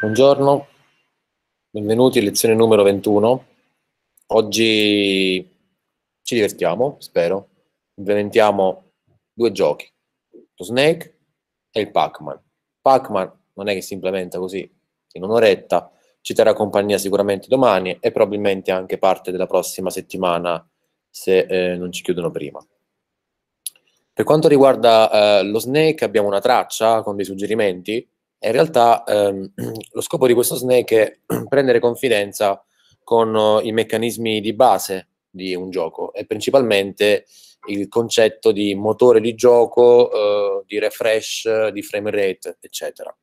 Buongiorno, benvenuti, a lezione numero 21. Oggi ci divertiamo, spero. Implementiamo due giochi, lo Snake e il Pac-Man. Pac-Man non è che si implementa così in un'oretta, ci terrà compagnia sicuramente domani e probabilmente anche parte della prossima settimana se eh, non ci chiudono prima. Per quanto riguarda eh, lo Snake abbiamo una traccia con dei suggerimenti in realtà ehm, lo scopo di questo snake è prendere confidenza con eh, i meccanismi di base di un gioco e principalmente il concetto di motore di gioco, eh, di refresh, di frame rate, eccetera.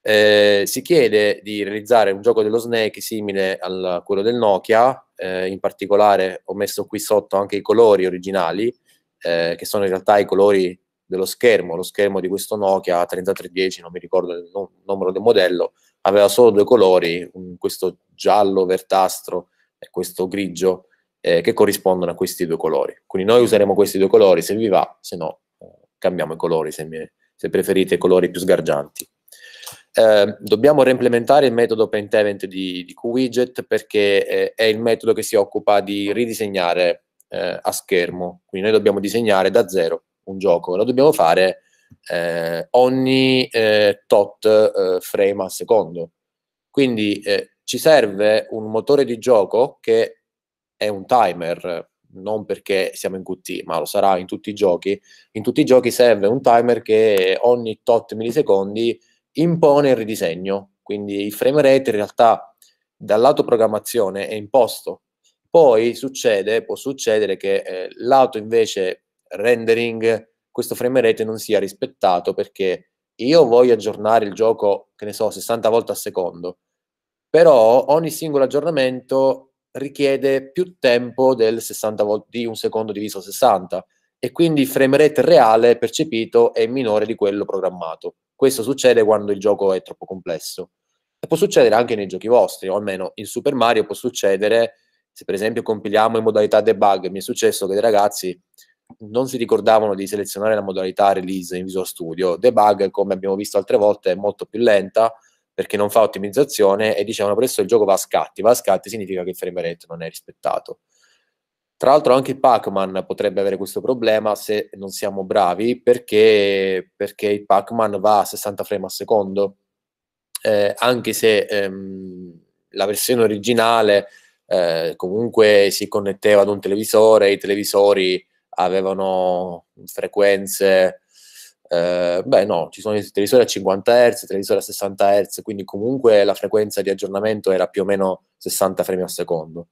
Eh, si chiede di realizzare un gioco dello Snake simile a quello del Nokia, eh, in particolare ho messo qui sotto anche i colori originali, eh, che sono in realtà i colori dello schermo, lo schermo di questo Nokia 3310, non mi ricordo il no- numero del modello, aveva solo due colori, un, questo giallo verdastro e questo grigio, eh, che corrispondono a questi due colori. Quindi noi useremo questi due colori se vi va, se no eh, cambiamo i colori se, mi, se preferite colori più sgargianti. Eh, dobbiamo reimplementare il metodo paint event di, di QWidget perché eh, è il metodo che si occupa di ridisegnare eh, a schermo, quindi noi dobbiamo disegnare da zero un gioco, lo dobbiamo fare eh, ogni eh, tot eh, frame al secondo. Quindi eh, ci serve un motore di gioco che è un timer, non perché siamo in Qt, ma lo sarà in tutti i giochi. In tutti i giochi serve un timer che ogni tot millisecondi impone il ridisegno, quindi il frame rate in realtà dal lato programmazione è imposto. Poi succede, può succedere che eh, lato invece rendering, questo frame rate non sia rispettato perché io voglio aggiornare il gioco, che ne so, 60 volte al secondo, però ogni singolo aggiornamento richiede più tempo del 60 volt, di un secondo diviso 60 e quindi il frame rate reale percepito è minore di quello programmato. Questo succede quando il gioco è troppo complesso. E può succedere anche nei giochi vostri, o almeno in Super Mario può succedere, se per esempio compiliamo in modalità debug, mi è successo che dei ragazzi non si ricordavano di selezionare la modalità release in Visual Studio. Debug, come abbiamo visto altre volte, è molto più lenta perché non fa ottimizzazione e dicevano presto il gioco va a scatti. Va a scatti significa che il frame rate non è rispettato. Tra l'altro anche Pac-Man potrebbe avere questo problema se non siamo bravi perché, perché il Pac-Man va a 60 frame al secondo, eh, anche se ehm, la versione originale eh, comunque si connetteva ad un televisore, i televisori avevano frequenze, eh, beh no, ci sono i televisori a 50 Hz, televisori a 60 Hz, quindi comunque la frequenza di aggiornamento era più o meno 60 frame al secondo.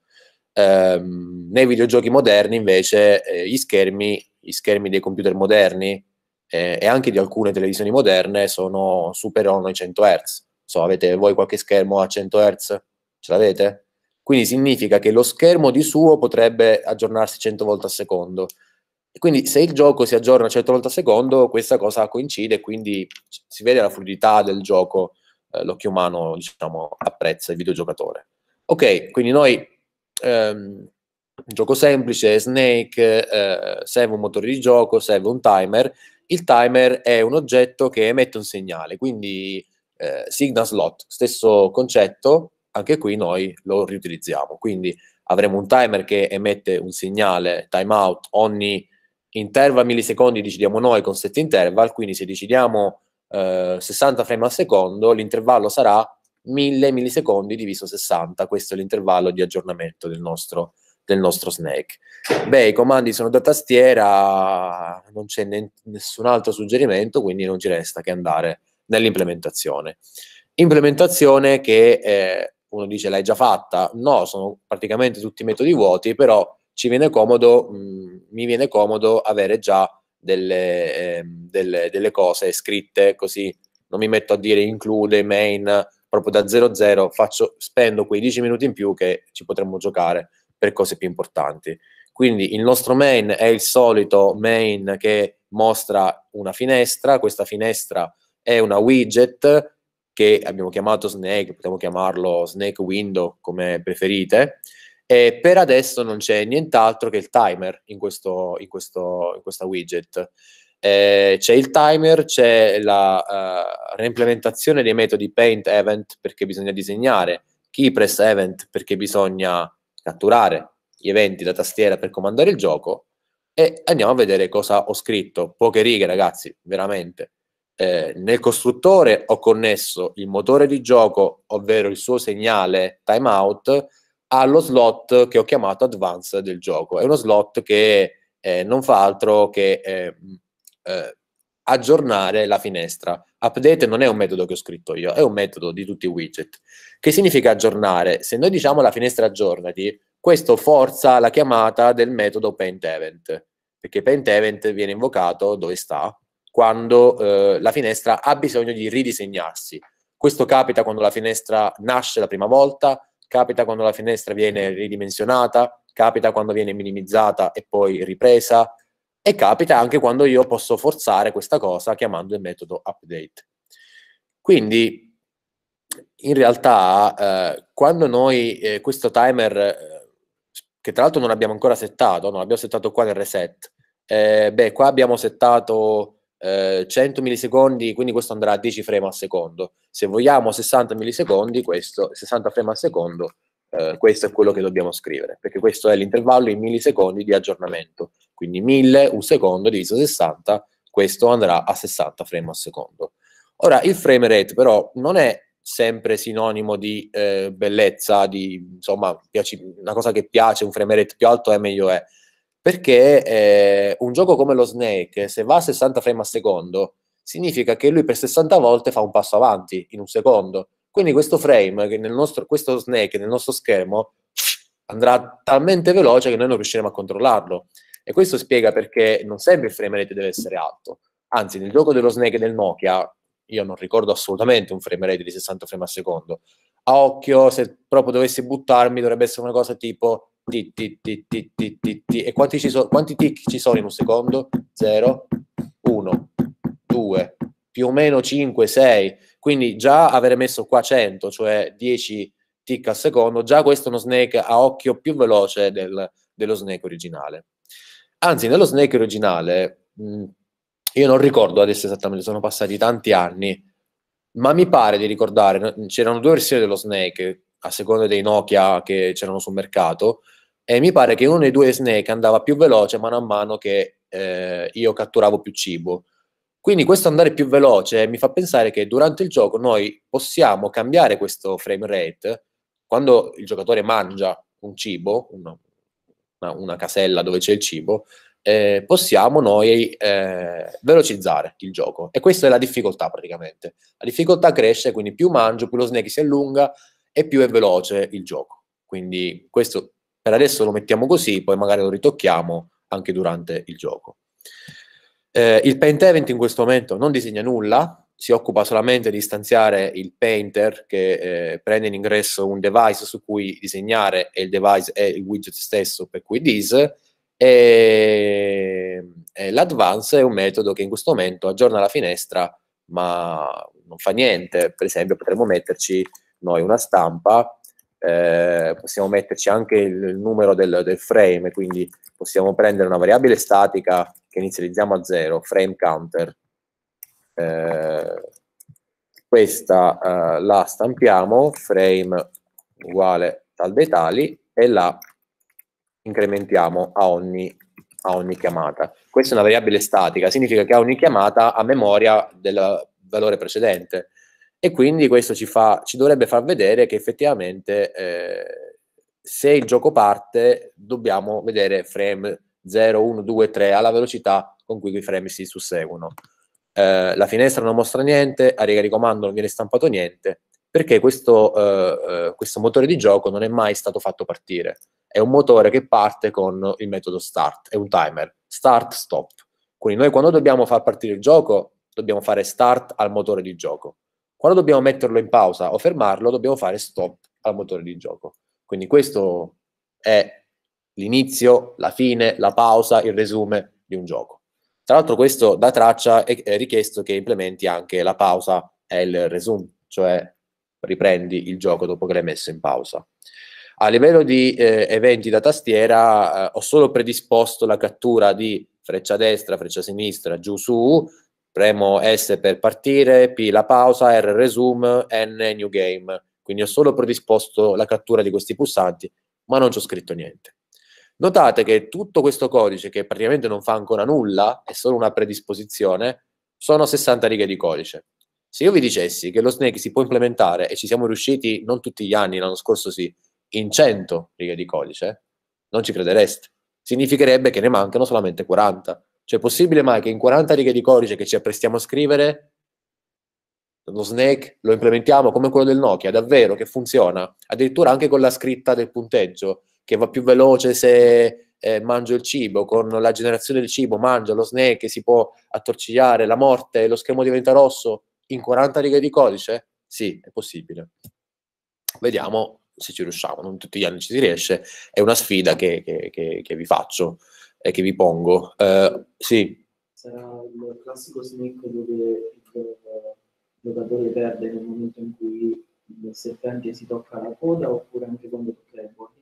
Eh, nei videogiochi moderni invece eh, gli, schermi, gli schermi dei computer moderni eh, e anche di alcune televisioni moderne sono superano i 100 Hz. So, avete voi qualche schermo a 100 Hz? Ce l'avete? Quindi significa che lo schermo di suo potrebbe aggiornarsi 100 volte al secondo quindi se il gioco si aggiorna 100 volte al secondo, questa cosa coincide, quindi si vede la fluidità del gioco, eh, l'occhio umano diciamo, apprezza il videogiocatore. Ok, quindi noi, ehm, gioco semplice, Snake, eh, serve un motore di gioco, serve un timer. Il timer è un oggetto che emette un segnale, quindi eh, signal slot, stesso concetto, anche qui noi lo riutilizziamo. Quindi avremo un timer che emette un segnale timeout ogni interval millisecondi decidiamo noi con set interval, quindi se decidiamo eh, 60 frame al secondo, l'intervallo sarà 1000 millisecondi diviso 60, questo è l'intervallo di aggiornamento del nostro, del nostro Snake. Beh, i comandi sono da tastiera, non c'è ne- nessun altro suggerimento, quindi non ci resta che andare nell'implementazione. Implementazione che eh, uno dice l'hai già fatta, no, sono praticamente tutti metodi vuoti, però ci viene comodo, mh, mm, mi viene comodo avere già delle, eh, delle, delle, cose scritte così non mi metto a dire include, main, proprio da 00 faccio, spendo quei 10 minuti in più che ci potremmo giocare per cose più importanti. Quindi il nostro main è il solito main che mostra una finestra, questa finestra è una widget che abbiamo chiamato Snake, potremmo chiamarlo Snake Window come preferite, e per adesso non c'è nient'altro che il timer in, questo, in, questo, in questa widget. Eh, c'è il timer, c'è la uh, reimplementazione dei metodi paint event perché bisogna disegnare, keypress event perché bisogna catturare gli eventi da tastiera per comandare il gioco e andiamo a vedere cosa ho scritto. Poche righe, ragazzi, veramente. Eh, nel costruttore ho connesso il motore di gioco, ovvero il suo segnale timeout, allo slot che ho chiamato advance del gioco. È uno slot che eh, non fa altro che eh, eh, aggiornare la finestra. Update non è un metodo che ho scritto io, è un metodo di tutti i widget. Che significa aggiornare? Se noi diciamo la finestra aggiornati, questo forza la chiamata del metodo paint event, perché paint event viene invocato dove sta quando eh, la finestra ha bisogno di ridisegnarsi. Questo capita quando la finestra nasce la prima volta, capita quando la finestra viene ridimensionata, capita quando viene minimizzata e poi ripresa e capita anche quando io posso forzare questa cosa chiamando il metodo update. Quindi in realtà eh, quando noi eh, questo timer, eh, che tra l'altro non abbiamo ancora settato, non abbiamo settato qua nel reset, eh, beh qua abbiamo settato 100 eh, millisecondi, quindi questo andrà a 10 frame al secondo. Se vogliamo 60 millisecondi, questo, 60 frame al secondo, eh, questo è quello che dobbiamo scrivere, perché questo è l'intervallo in millisecondi di aggiornamento. Quindi 1000, un secondo diviso 60, questo andrà a 60 frame al secondo. Ora, il frame rate però non è sempre sinonimo di eh, bellezza, di insomma, piaci- una cosa che piace, un frame rate più alto è meglio è perché eh, un gioco come lo Snake, se va a 60 frame al secondo, significa che lui per 60 volte fa un passo avanti in un secondo. Quindi questo frame, che nel nostro, questo Snake nel nostro schermo, andrà talmente veloce che noi non riusciremo a controllarlo. E questo spiega perché non sempre il frame rate deve essere alto. Anzi, nel gioco dello Snake e del Nokia, io non ricordo assolutamente un frame rate di 60 frame al secondo. A occhio, se proprio dovessi buttarmi, dovrebbe essere una cosa tipo ti, ti, ti, e quanti, ci so, quanti tic ci sono in un secondo? 0, 1, 2, più o meno 5, 6. Quindi già avere messo qua 100, cioè 10 tic al secondo, già questo è uno snake a occhio più veloce del, dello snake originale. Anzi, nello snake originale, mh, io non ricordo adesso esattamente, sono passati tanti anni, ma mi pare di ricordare, c'erano due versioni dello snake, a seconda dei Nokia che c'erano sul mercato, e mi pare che uno dei due snake andava più veloce mano a mano che eh, io catturavo più cibo. Quindi questo andare più veloce mi fa pensare che durante il gioco noi possiamo cambiare questo frame rate quando il giocatore mangia un cibo, una, una casella dove c'è il cibo, eh, possiamo noi eh, velocizzare il gioco. E questa è la difficoltà praticamente. La difficoltà cresce, quindi più mangio, più lo snake si allunga e più è veloce il gioco. Quindi questo per adesso lo mettiamo così, poi magari lo ritocchiamo anche durante il gioco. Eh, il Paint Event in questo momento non disegna nulla, si occupa solamente di stanziare il painter che eh, prende in ingresso un device su cui disegnare e il device è il widget stesso per cui dis e, e eh, l'advance è un metodo che in questo momento aggiorna la finestra ma non fa niente per esempio potremmo metterci noi una stampa eh, possiamo metterci anche il, numero del, del, frame, quindi possiamo prendere una variabile statica che inizializziamo a 0, frame counter. Eh, questa eh, la stampiamo, frame uguale tal dei tali, e la incrementiamo a ogni, a ogni chiamata. Questa è una variabile statica, significa che a ogni chiamata ha memoria del valore precedente e quindi questo ci, fa, ci dovrebbe far vedere che effettivamente eh, se il gioco parte dobbiamo vedere frame 0, 1, 2, 3 alla velocità con cui i frame si susseguono. Eh, la finestra non mostra niente, a riga di comando non viene stampato niente, perché questo, eh, eh questo, motore di gioco non è mai stato fatto partire. È un motore che parte con il metodo start, è un timer, start-stop. Quindi noi quando dobbiamo far partire il gioco, dobbiamo fare start al motore di gioco. Quando dobbiamo metterlo in pausa o fermarlo, dobbiamo fare stop al motore di gioco. Quindi questo è l'inizio, la fine, la pausa, il resume di un gioco. Tra l'altro questo da traccia è richiesto che implementi anche la pausa e il resume, cioè riprendi il gioco dopo che l'hai messo in pausa. A livello di eh, eventi da tastiera eh, ho solo predisposto la cattura di freccia destra, freccia sinistra, giù su, Premo S per partire, P la pausa, R resume, N new game. Quindi ho solo predisposto la cattura di questi pulsanti, ma non ci ho scritto niente. Notate che tutto questo codice, che praticamente non fa ancora nulla, è solo una predisposizione, sono 60 righe di codice. Se io vi dicessi che lo Snake si può implementare, e ci siamo riusciti non tutti gli anni, l'anno scorso sì, in 100 righe di codice, non ci credereste. Significherebbe che ne mancano solamente 40. Cioè, è possibile mai che in 40 righe di codice che ci apprestiamo a scrivere, lo Snake lo implementiamo come quello del Nokia, davvero, che funziona, addirittura anche con la scritta del punteggio, che va più veloce se eh, mangio il cibo, con la generazione del cibo mangio lo Snake, che si può attorcigliare, la morte, lo schermo diventa rosso, in 40 righe di codice? Sì, è possibile. Vediamo se ci riusciamo, non tutti gli anni ci si riesce, è una sfida che, che, che, che vi faccio eh, che vi pongo. Uh, sì. Sarà il classico snake dove il giocatore perde nel momento in cui il serpente si tocca la coda oppure anche quando tocca le body?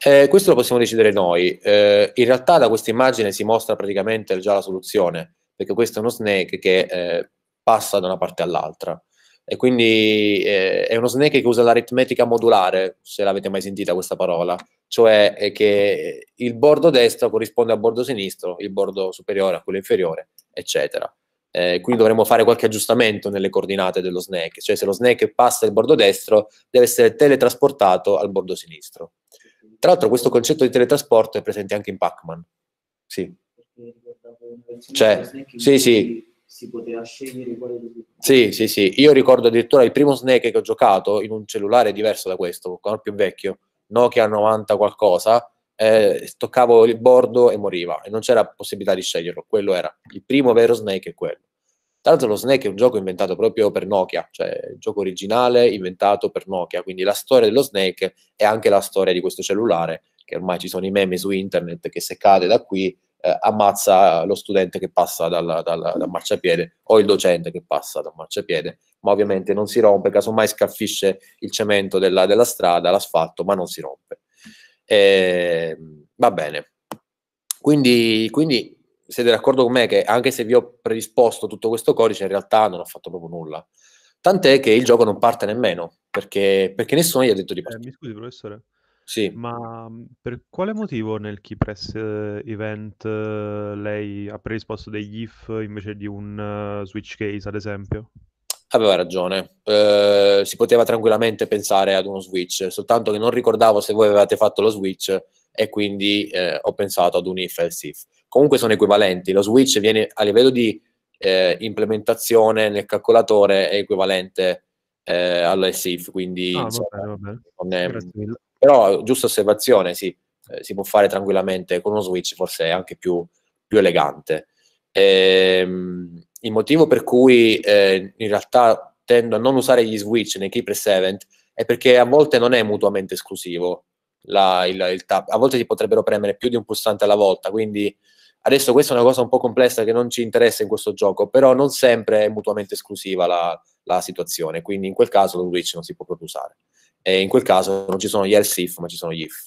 Eh, questo lo possiamo decidere noi. Eh, in realtà da questa immagine si mostra praticamente già la soluzione, perché questo è uno snake che eh, passa da una parte all'altra e quindi eh, è uno snake che usa l'aritmetica modulare, se l'avete mai sentita questa parola, cioè che il bordo destro corrisponde al bordo sinistro, il bordo superiore a quello inferiore, eccetera. Eh, quindi dovremmo fare qualche aggiustamento nelle coordinate dello snake, cioè se lo snake passa il bordo destro deve essere teletrasportato al bordo sinistro. Tra l'altro questo concetto di teletrasporto è presente anche in Pac-Man. Sì. Cioè, sì, sì, si poteva scegliere quale di Sì, sì, sì. Io ricordo addirittura il primo Snake che ho giocato in un cellulare diverso da questo, ancora più vecchio, Nokia 90 qualcosa. Eh, toccavo il bordo e moriva e non c'era possibilità di sceglierlo. Quello era il primo vero Snake. È quello. Tra l'altro, lo Snake è un gioco inventato proprio per Nokia, cioè il gioco originale inventato per Nokia. Quindi la storia dello Snake è anche la storia di questo cellulare. Che ormai ci sono i meme su internet che se cade da qui eh, ammazza lo studente che passa dalla, dalla, dal marciapiede o il docente che passa dal marciapiede, ma ovviamente non si rompe, casomai scaffisce il cemento della, della strada, l'asfalto, ma non si rompe. E, ehm, va bene. Quindi, quindi siete d'accordo con me che anche se vi ho predisposto tutto questo codice, in realtà non ho fatto proprio nulla. Tant'è che il gioco non parte nemmeno, perché, perché nessuno gli ha detto di partire. Eh, mi scusi, professore, sì. Ma mhmm, per quale motivo nel Key Press ehm, Event ehm, lei ha predisposto degli if invece di un ehm, switch case, ad esempio? Aveva ragione, Eh, si poteva tranquillamente pensare ad uno switch, soltanto che non ricordavo se voi avevate fatto lo switch e quindi eh, ho pensato ad un if else if. Comunque sono equivalenti, lo switch viene a livello di eh, implementazione nel calcolatore è equivalente eh, all'else if, quindi Ah, insomma, bene, va non è- Grazie mille. Però, giusta osservazione, sì, eh, si può fare tranquillamente con uno switch, forse è anche più, più elegante. Ehm, il motivo per cui eh, in realtà tendo a non usare gli switch nei key press event è perché a volte non è mutuamente esclusivo la, il, il tab. A volte si potrebbero premere più di un pulsante alla volta, quindi adesso questa è una cosa un po' complessa che non ci interessa in questo gioco, però non sempre è mutuamente esclusiva la, la situazione, quindi in quel caso lo switch non si può proprio usare. E in quel caso non ci sono gli else if, ma ci sono gli if.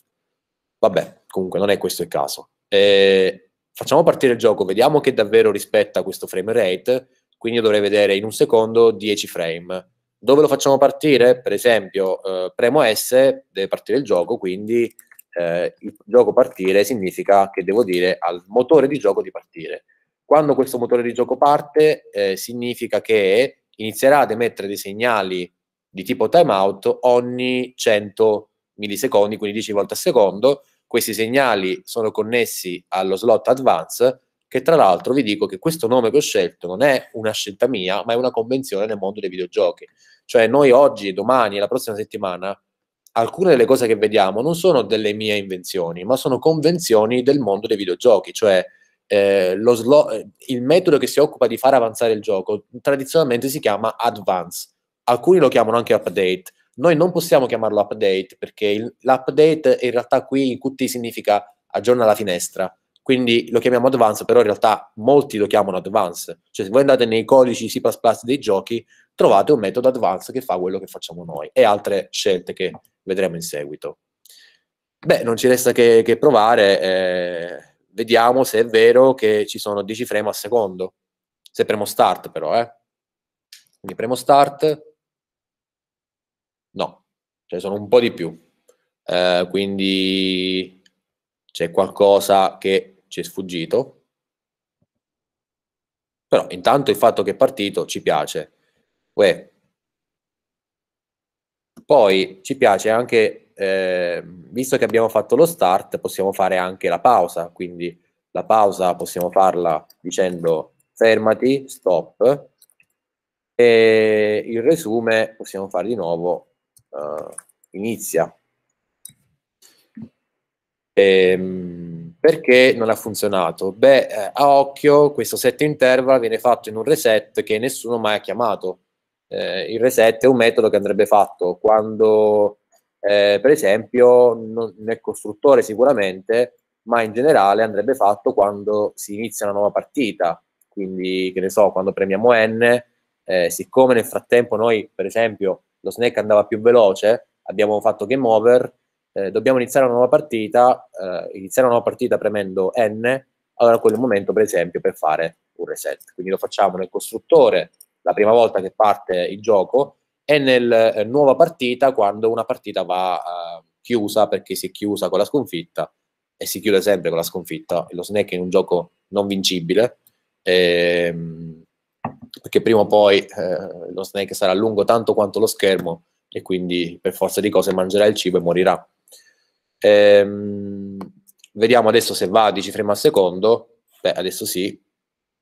Vabbè, comunque non è questo il caso. E facciamo partire il gioco, vediamo che davvero rispetta questo frame rate, quindi io dovrei vedere in un secondo 10 frame. Dove lo facciamo partire? Per esempio, eh, premo S, deve partire il gioco, quindi eh, il gioco partire significa che devo dire al motore di gioco di partire. Quando questo motore di gioco parte, eh, significa che inizierà ad emettere dei segnali di tipo timeout ogni 100 millisecondi, quindi 10 volte al secondo. Questi segnali sono connessi allo slot advance, che tra l'altro vi dico che questo nome che ho scelto non è una scelta mia, ma è una convenzione nel mondo dei videogiochi. Cioè noi oggi, domani, la prossima settimana, alcune delle cose che vediamo non sono delle mie invenzioni, ma sono convenzioni del mondo dei videogiochi, cioè eh, lo slo- eh, il metodo che si occupa di far avanzare il gioco tradizionalmente si chiama advance, alcuni lo chiamano anche update. Noi non possiamo chiamarlo update perché il, l'update in realtà qui in Qt significa aggiorna la finestra. Quindi lo chiamiamo advance, però in realtà molti lo chiamano advance. Cioè se voi andate nei codici C++ dei giochi, trovate un metodo advance che fa quello che facciamo noi e altre scelte che vedremo in seguito. Beh, non ci resta che, che provare. Eh, vediamo se è vero che ci sono 10 frame al secondo. Se premo start però, eh. Quindi premo start, ce cioè, sono un po' di più. Eh, quindi c'è qualcosa che ci è sfuggito. Però intanto il fatto che è partito ci piace. Uè. Poi ci piace anche, eh, visto che abbiamo fatto lo start, possiamo fare anche la pausa. Quindi la pausa possiamo farla dicendo fermati, stop. E il resume possiamo fare di nuovo uh, inizia. E, ehm, perché non ha funzionato? Beh, eh, a occhio questo set interval viene fatto in un reset che nessuno mai ha chiamato. Eh, il reset è un metodo che andrebbe fatto quando, eh, per esempio, non, nel costruttore sicuramente, ma in generale andrebbe fatto quando si inizia una nuova partita. Quindi, che ne so, quando premiamo N, eh, siccome nel frattempo noi, per esempio, lo snack andava più veloce, abbiamo fatto game over, eh, dobbiamo iniziare una nuova partita, eh, iniziare una nuova partita premendo N, allora a quel momento per esempio per fare un reset. Quindi lo facciamo nel costruttore la prima volta che parte il gioco e nel eh, nuova partita quando una partita va eh, chiusa perché si è chiusa con la sconfitta e si chiude sempre con la sconfitta. Lo snack è un gioco non vincibile. Ehm, perché prima o poi eh, lo snake sarà lungo tanto quanto lo schermo e quindi per forza di cose mangerà il cibo e morirà. Ehm, vediamo adesso se va a 10 frame al secondo, beh adesso sì,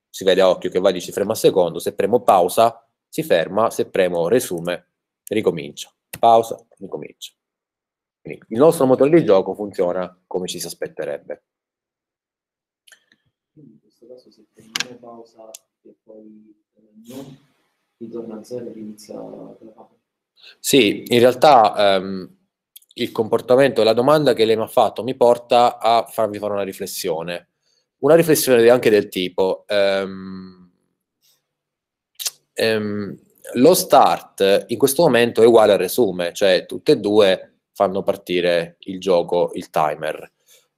si vede a occhio che va a 10 frame al secondo, se premo pausa si ferma, se premo resume ricomincia, pausa, ricomincia. Quindi il nostro motore di gioco funziona come ci si aspetterebbe. in questo caso se premo pausa e poi no? ritorna a zero e inizia la fame. Sì, in realtà ehm, il comportamento, la domanda che lei mi ha fatto mi porta a farvi fare una riflessione. Una riflessione anche del tipo, ehm, ehm, lo start in questo momento è uguale al resume, cioè tutte e due fanno partire il gioco, il timer.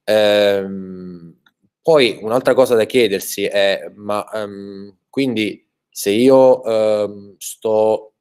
Ehm, poi un'altra cosa da chiedersi è, ma um, quindi se io ehm, sto,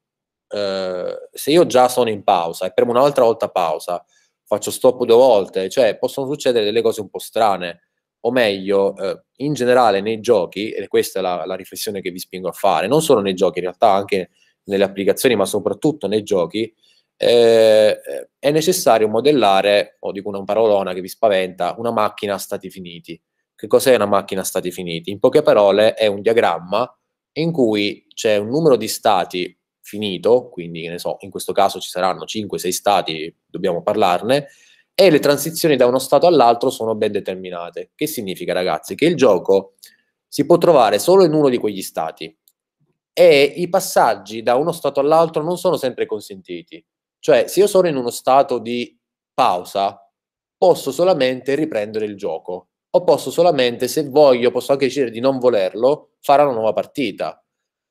eh, se io già sono in pausa e premo un'altra volta pausa, faccio stop due volte, cioè possono succedere delle cose un po' strane, o meglio, eh, in generale nei giochi, e questa è la, la, riflessione che vi spingo a fare, non solo nei giochi, in realtà anche nelle applicazioni, ma soprattutto nei giochi, eh, è necessario modellare, o dico una parolona che vi spaventa, una macchina a stati finiti. Che cos'è una macchina a stati finiti? In poche parole è un diagramma in cui c'è un numero di stati finito, quindi ne so, in questo caso ci saranno 5-6 stati, dobbiamo parlarne, e le transizioni da uno stato all'altro sono ben determinate. Che significa, ragazzi? Che il gioco si può trovare solo in uno di quegli stati e i passaggi da uno stato all'altro non sono sempre consentiti. Cioè, se io sono in uno stato di pausa, posso solamente riprendere il gioco o posso solamente, se voglio, posso anche decidere di non volerlo, fare una nuova partita.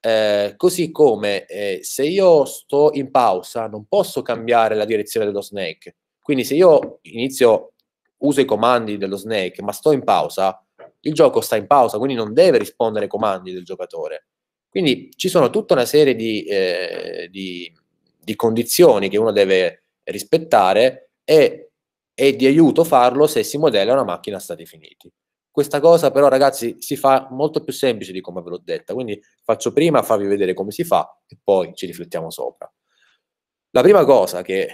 Eh, così come eh, se io sto in pausa non posso cambiare la direzione dello snake. Quindi se io inizio, uso i comandi dello snake, ma sto in pausa, il gioco sta in pausa, quindi non deve rispondere ai comandi del giocatore. Quindi ci sono tutta una serie di, eh, di, di condizioni che uno deve rispettare e è di aiuto farlo se si modella una macchina a stati finiti. Questa cosa però ragazzi si fa molto più semplice di come ve l'ho detta, quindi faccio prima farvi vedere come si fa e poi ci riflettiamo sopra. La prima cosa che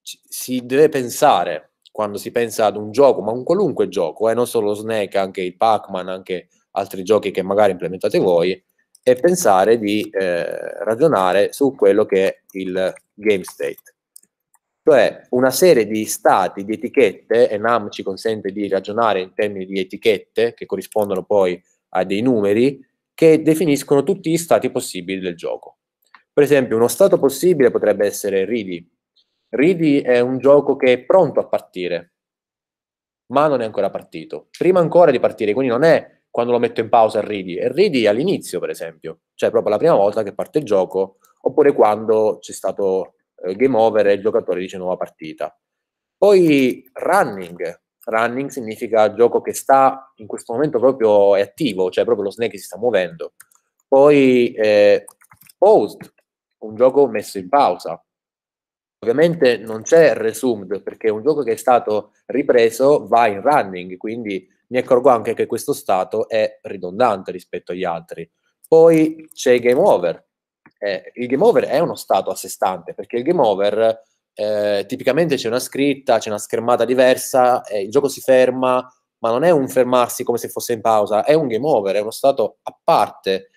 si deve pensare quando si pensa ad un gioco, ma un qualunque gioco, eh, non solo lo Snake, anche il Pac-Man, anche altri giochi che magari implementate voi, è pensare di eh, ragionare su quello che è il game state cioè una serie di stati, di etichette, e NAM ci consente di ragionare in termini di etichette che corrispondono poi a dei numeri, che definiscono tutti gli stati possibili del gioco. Per esempio, uno stato possibile potrebbe essere Ready. Ready è un gioco che è pronto a partire, ma non è ancora partito. Prima ancora di partire, quindi non è quando lo metto in pausa il Ready, è Ready all'inizio, per esempio, cioè proprio la prima volta che parte il gioco, oppure quando c'è stato eh, game over e il giocatore dice nuova partita. Poi running, running significa gioco che sta in questo momento proprio è attivo, cioè proprio lo snake si sta muovendo. Poi eh, paused, un gioco messo in pausa. Ovviamente non c'è resumed perché un gioco che è stato ripreso va in running, quindi mi accorgo anche che questo stato è ridondante rispetto agli altri. Poi c'è game over, eh, il game over è uno stato a sé stante, perché il game over eh, tipicamente c'è una scritta, c'è una schermata diversa, eh, il gioco si ferma, ma non è un fermarsi come se fosse in pausa, è un game over, è uno stato a parte.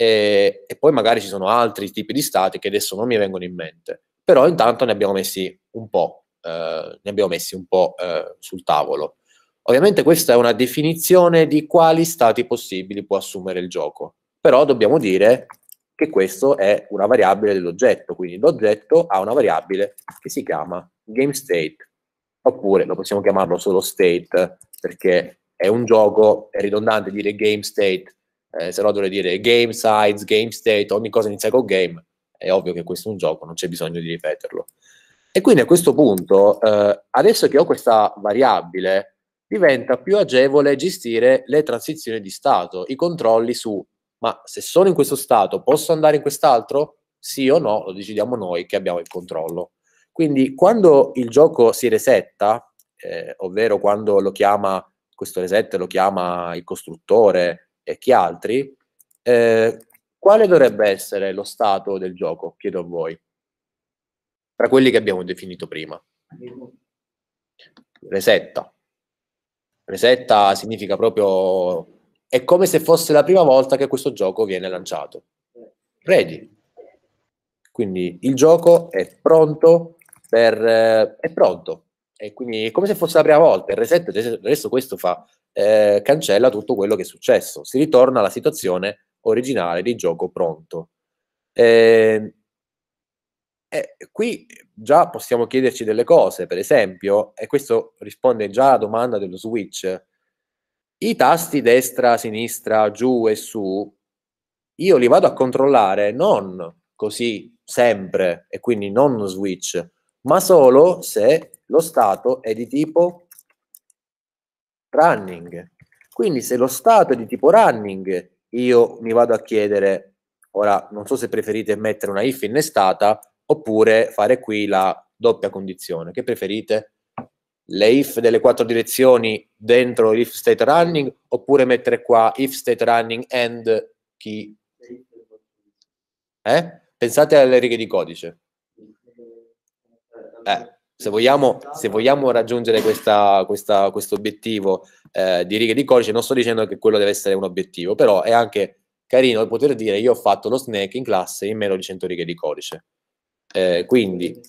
E, e poi magari ci sono altri tipi di stati che adesso non mi vengono in mente, però intanto ne abbiamo messi un po', eh, ne abbiamo messi un po' eh, sul tavolo. Ovviamente questa è una definizione di quali stati possibili può assumere il gioco, però dobbiamo dire che questa è una variabile dell'oggetto, quindi l'oggetto ha una variabile che si chiama GameState, oppure lo possiamo chiamarlo solo state, perché è un gioco, è ridondante dire GameState, eh, se no dovrei dire game size, game state, ogni cosa inizia con game, è ovvio che questo è un gioco, non c'è bisogno di ripeterlo. E quindi a questo punto, eh, adesso che ho questa variabile, diventa più agevole gestire le transizioni di stato, i controlli su ma se sono in questo stato posso andare in quest'altro? Sì o no, lo decidiamo noi che abbiamo il controllo. Quindi quando il gioco si resetta, eh, ovvero quando lo chiama questo reset, lo chiama il costruttore e chi altri, eh, quale dovrebbe essere lo stato del gioco? Chiedo a voi. Tra quelli che abbiamo definito prima. Resetta. Resetta significa proprio è come se fosse la prima volta che questo gioco viene lanciato. Ready. Quindi il gioco è pronto per... Eh, è pronto. E quindi è come se fosse la prima volta. Il reset, adesso questo fa, eh, cancella tutto quello che è successo. Si ritorna alla situazione originale di gioco pronto. Eh, eh, qui già possiamo chiederci delle cose, per esempio, e questo risponde già alla domanda dello Switch, i tasti destra, sinistra, giù e su, io li vado a controllare non così sempre e quindi non switch, ma solo se lo stato è di tipo running. Quindi se lo stato è di tipo running, io mi vado a chiedere, ora non so se preferite mettere una if innestata oppure fare qui la doppia condizione, che preferite? le if delle quattro direzioni dentro if state running oppure mettere qua if state running and key eh? pensate alle righe di codice eh, se, vogliamo, se, vogliamo, raggiungere questa, questa, questo obiettivo eh, di righe di codice non sto dicendo che quello deve essere un obiettivo però è anche carino poter dire io ho fatto lo snack in classe in meno di 100 righe di codice eh, quindi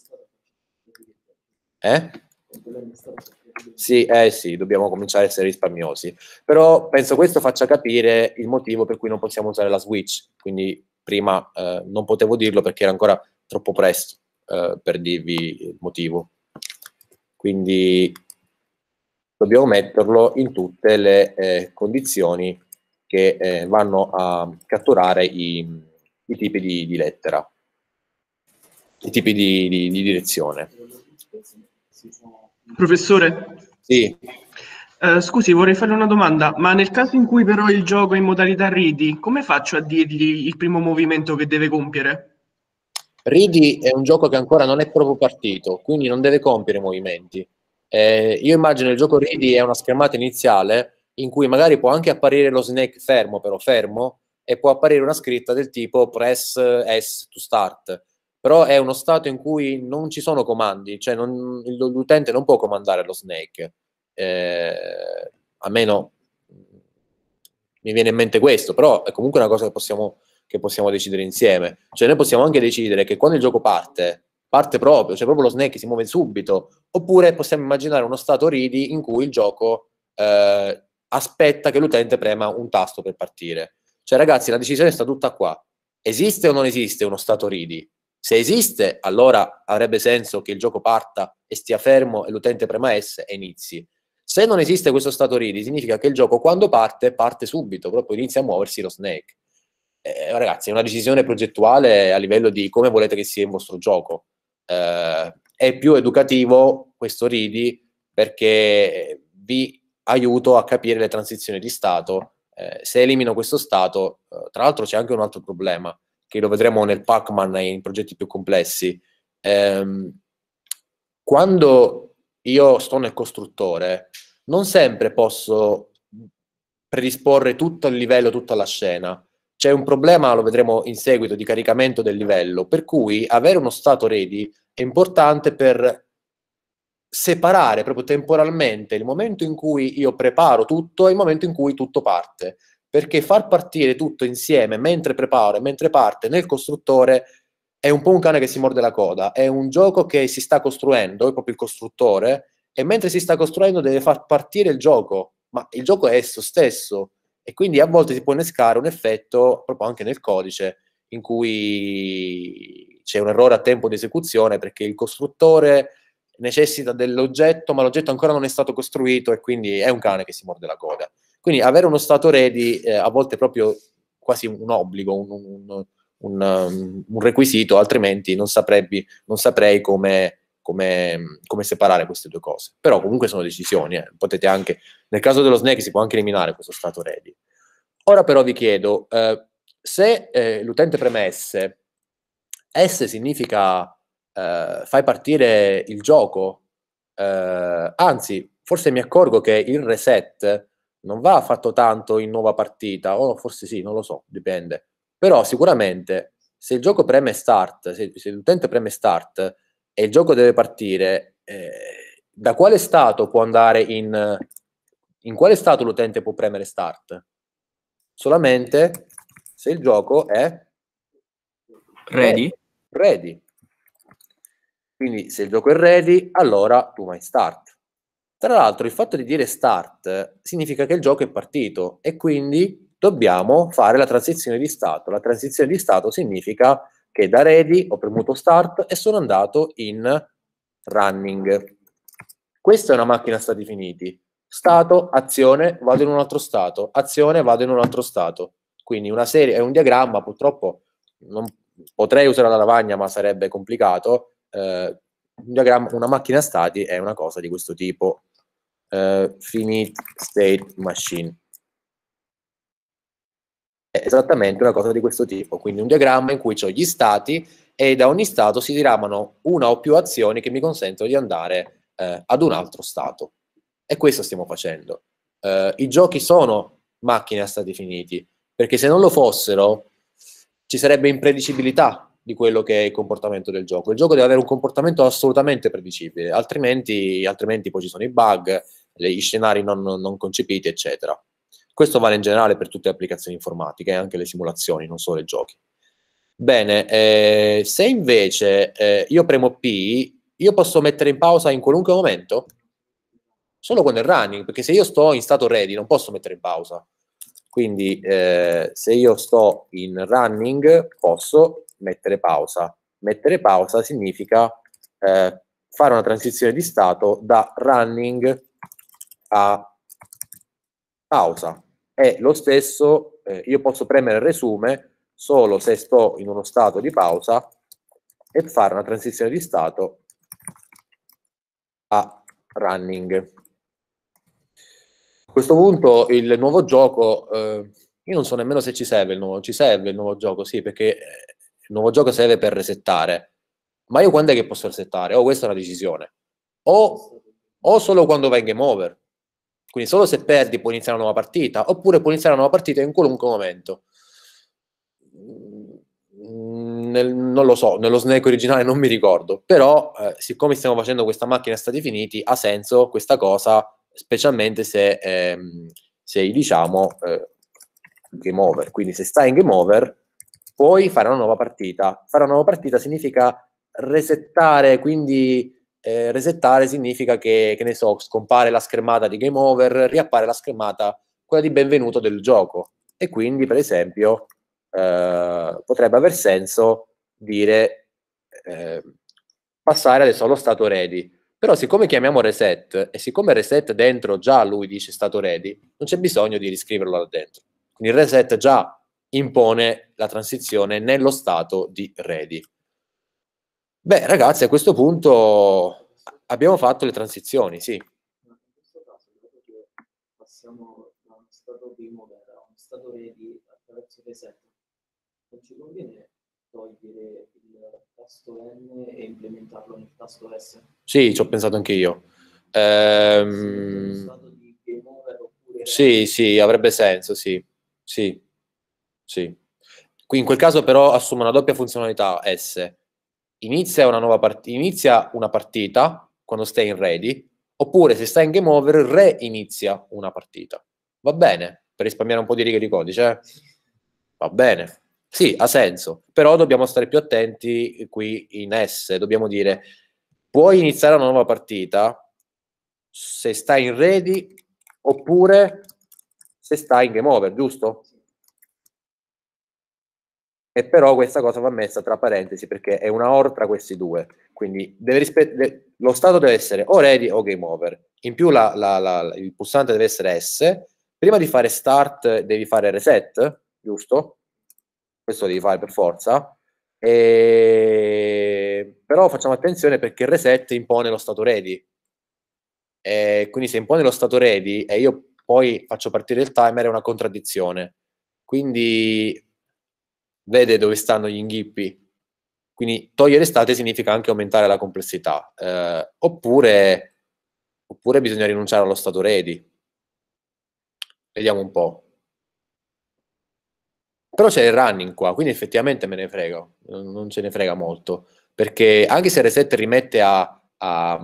eh? Sì, eh sì, dobbiamo cominciare a essere risparmiosi. Però penso questo faccia capire il motivo per cui non possiamo usare la Switch. Quindi prima eh, non potevo dirlo perché era ancora troppo presto eh, per dirvi il motivo. Quindi dobbiamo metterlo in tutte le eh, condizioni che vanno a catturare i, i tipi di, di, lettera, i tipi di, di, di direzione. Sì, sono Professore? Sì. Uh, scusi, vorrei fare una domanda, ma nel caso in cui però il gioco è in modalità ridi, come faccio a dirgli il primo movimento che deve compiere? Ridi è un gioco che ancora non è proprio partito, quindi non deve compiere movimenti. Eh, io immagino il gioco ridi è una schermata iniziale in cui magari può anche apparire lo snake fermo, però fermo, e può apparire una scritta del tipo press S to start però è uno stato in cui non ci sono comandi, cioè non, l'utente non può comandare lo Snake, eh, almeno mi viene in mente questo, però è comunque una cosa che possiamo, che possiamo, decidere insieme, cioè noi possiamo anche decidere che quando il gioco parte, parte proprio, cioè proprio lo Snake si muove subito, oppure possiamo immaginare uno stato ready in cui il gioco eh, aspetta che l'utente prema un tasto per partire. Cioè ragazzi, la decisione sta tutta qua. Esiste o non esiste uno stato ready? Se esiste, allora avrebbe senso che il gioco parta e stia fermo e l'utente prema S e inizi. Se non esiste questo stato ready, significa che il gioco quando parte, parte subito, proprio inizia a muoversi lo snake. Eh, ragazzi, è una decisione progettuale a livello di come volete che sia il vostro gioco. Eh, è più educativo questo ready perché vi aiuto a capire le transizioni di stato. Eh, se elimino questo stato, eh, tra l'altro c'è anche un altro problema che lo vedremo nel Pac-Man e in progetti più complessi, ehm, quando io sto nel costruttore, non sempre posso predisporre tutto il livello, tutta la scena. C'è un problema, lo vedremo in seguito, di caricamento del livello, per cui avere uno stato ready è importante per separare proprio temporalmente il momento in cui io preparo tutto e il momento in cui tutto parte perché far partire tutto insieme mentre prepara, e mentre parte nel costruttore è un po' un cane che si morde la coda, è un gioco che si sta costruendo, è proprio il costruttore, e mentre si sta costruendo deve far partire il gioco, ma il gioco è esso stesso, e quindi a volte si può innescare un effetto proprio anche nel codice, in cui c'è un errore a tempo di esecuzione perché il costruttore necessita dell'oggetto, ma l'oggetto ancora non è stato costruito e quindi è un cane che si morde la coda. Quindi avere uno stato ready eh, a volte è proprio quasi un obbligo, un, un, un, un um, requisito, altrimenti non, saprebbi, non saprei come, come, come, separare queste due cose. Però comunque sono decisioni, eh. potete anche, nel caso dello snack si può anche eliminare questo stato ready. Ora però vi chiedo, eh, se eh, l'utente premesse, S significa eh, fai partire il gioco, eh, anzi forse mi accorgo che il reset non va fatto tanto in nuova partita, o forse sì, non lo so, dipende. Però sicuramente se il gioco preme start, se, se l'utente preme start e il gioco deve partire, eh, da quale stato può andare in... In quale stato l'utente può premere start? Solamente se il gioco è ready. ready. Quindi se il gioco è ready, allora tu vai start. Tra l'altro il fatto di dire start significa che il gioco è partito e quindi dobbiamo fare la transizione di stato. La transizione di stato significa che da ready ho premuto start e sono andato in running. Questa è una macchina stati finiti. Stato, azione, vado in un altro stato, azione, vado in un altro stato. Quindi una serie, è un diagramma, purtroppo non, potrei usare la lavagna ma sarebbe complicato. Eh, un una macchina stati è una cosa di questo tipo uh, eh, finite state machine. È esattamente una cosa di questo tipo, quindi un diagramma in cui ho gli stati e da ogni stato si diramano una o più azioni che mi consentono di andare uh, ad un altro stato. E questo stiamo facendo. Uh, I giochi sono macchine a stati finiti, perché se non lo fossero ci sarebbe impredicibilità di quello che è il comportamento del gioco. Il gioco deve avere un comportamento assolutamente predicibile, altrimenti, altrimenti poi ci sono i bug gli scenari non, non concepiti, eccetera. Questo vale in generale per tutte le applicazioni informatiche, anche le simulazioni, non solo i giochi. Bene, eh, se invece eh, io premo P, io posso mettere in pausa in qualunque momento? Solo quando è running, perché se io sto in stato ready non posso mettere in pausa. Quindi eh, se io sto in running posso mettere pausa. Mettere pausa significa eh, fare una transizione di stato da running a pausa. È lo stesso, eh, io posso premere resume solo se sto in uno stato di pausa e fare una transizione di stato a running. A questo punto il nuovo gioco, eh, io non so nemmeno se ci serve il nuovo, ci serve il nuovo gioco, sì, perché eh, il nuovo gioco serve per resettare. Ma io quando è che posso resettare? O oh, questa è una decisione. O, o solo quando va in game over. Quindi solo se perdi puoi iniziare una nuova partita, oppure puoi iniziare una nuova partita in qualunque momento. Mm, nel, non lo so, nello Snake originale non mi ricordo, però eh, siccome stiamo facendo questa macchina a stati finiti, ha senso questa cosa, specialmente se, ehm, sei, diciamo, eh, game over. Quindi se stai in game over, puoi fare una nuova partita. Fare una nuova partita significa resettare, quindi eh, resettare significa che, che ne so, scompare la schermata di game over, riappare la schermata, quella di benvenuto del gioco. E quindi, per esempio, eh, potrebbe aver senso dire eh, passare adesso allo stato ready. Però siccome chiamiamo reset e siccome reset dentro già lui dice stato ready, non c'è bisogno di riscriverlo là dentro. Quindi il reset già impone la transizione nello stato di ready. Beh, ragazzi, a questo punto abbiamo fatto le transizioni, sì. In questo caso, dato che passiamo da uno stato di modera a uno stato ready attraverso reset, non ci conviene togliere il tasto N e implementarlo nel tasto S? Sì, ci ho pensato anche io. Ehm... Sì, sì, avrebbe senso, sì. Sì, sì. Qui in quel caso però assume una doppia funzionalità S inizia una, nuova part- inizia una partita quando stai in ready, oppure se stai in game over, reinizia una partita. Va bene, per risparmiare un po' di righe di codice, eh? va bene. Sì, ha senso, però dobbiamo stare più attenti qui in S, dobbiamo dire puoi iniziare una nuova partita se stai in ready oppure se stai in game over, giusto? e però questa cosa va messa tra parentesi perché è una or tra questi due, quindi rispe- lo stato deve essere o ready o game over, in più la, la, la, il pulsante deve essere S, prima di fare start devi fare reset, giusto? Questo devi fare per forza, e... però facciamo attenzione perché il reset impone lo stato ready, e quindi se impone lo stato ready e io poi faccio partire il timer è una contraddizione, quindi vede dove stanno gli inghippi. Quindi togliere state significa anche aumentare la complessità. Eh, oppure, oppure bisogna rinunciare allo stato ready. Vediamo un po'. Però c'è il running qua, quindi effettivamente me ne frego, non ce ne frega molto. Perché anche se reset rimette a, a,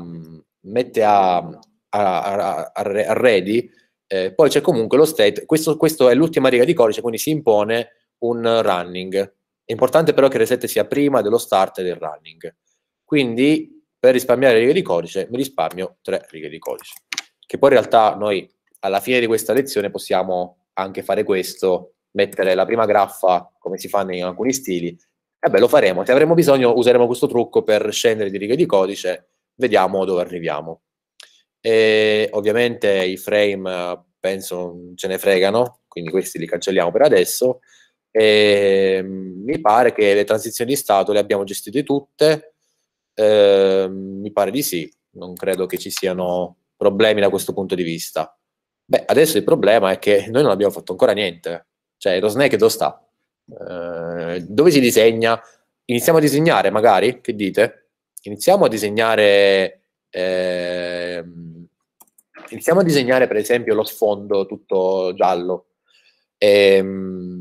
mette a, a, a, a ready, eh, poi c'è comunque lo state, questo, questo è l'ultima riga di codice, quindi si impone un running. È importante però che il reset sia prima dello start del running. Quindi per risparmiare righe di codice mi risparmio tre righe di codice. Che poi in realtà noi alla fine di questa lezione possiamo anche fare questo, mettere la prima graffa come si fa in alcuni stili. E beh, lo faremo. Se avremo bisogno useremo questo trucco per scendere di righe di codice. Vediamo dove arriviamo. E ovviamente i frame eh, penso non ce ne fregano, quindi questi li cancelliamo per adesso. E ehm, mi pare che le transizioni di Stato le abbiamo gestite tutte, eh, mi pare di sì, non credo che ci siano problemi da questo punto di vista. Beh, adesso il problema è che noi non abbiamo fatto ancora niente, cioè lo snake dove sta? Eh, dove si disegna? Iniziamo a disegnare magari, che dite? Iniziamo a disegnare... Eh, iniziamo a disegnare per esempio lo sfondo tutto giallo. Ehm,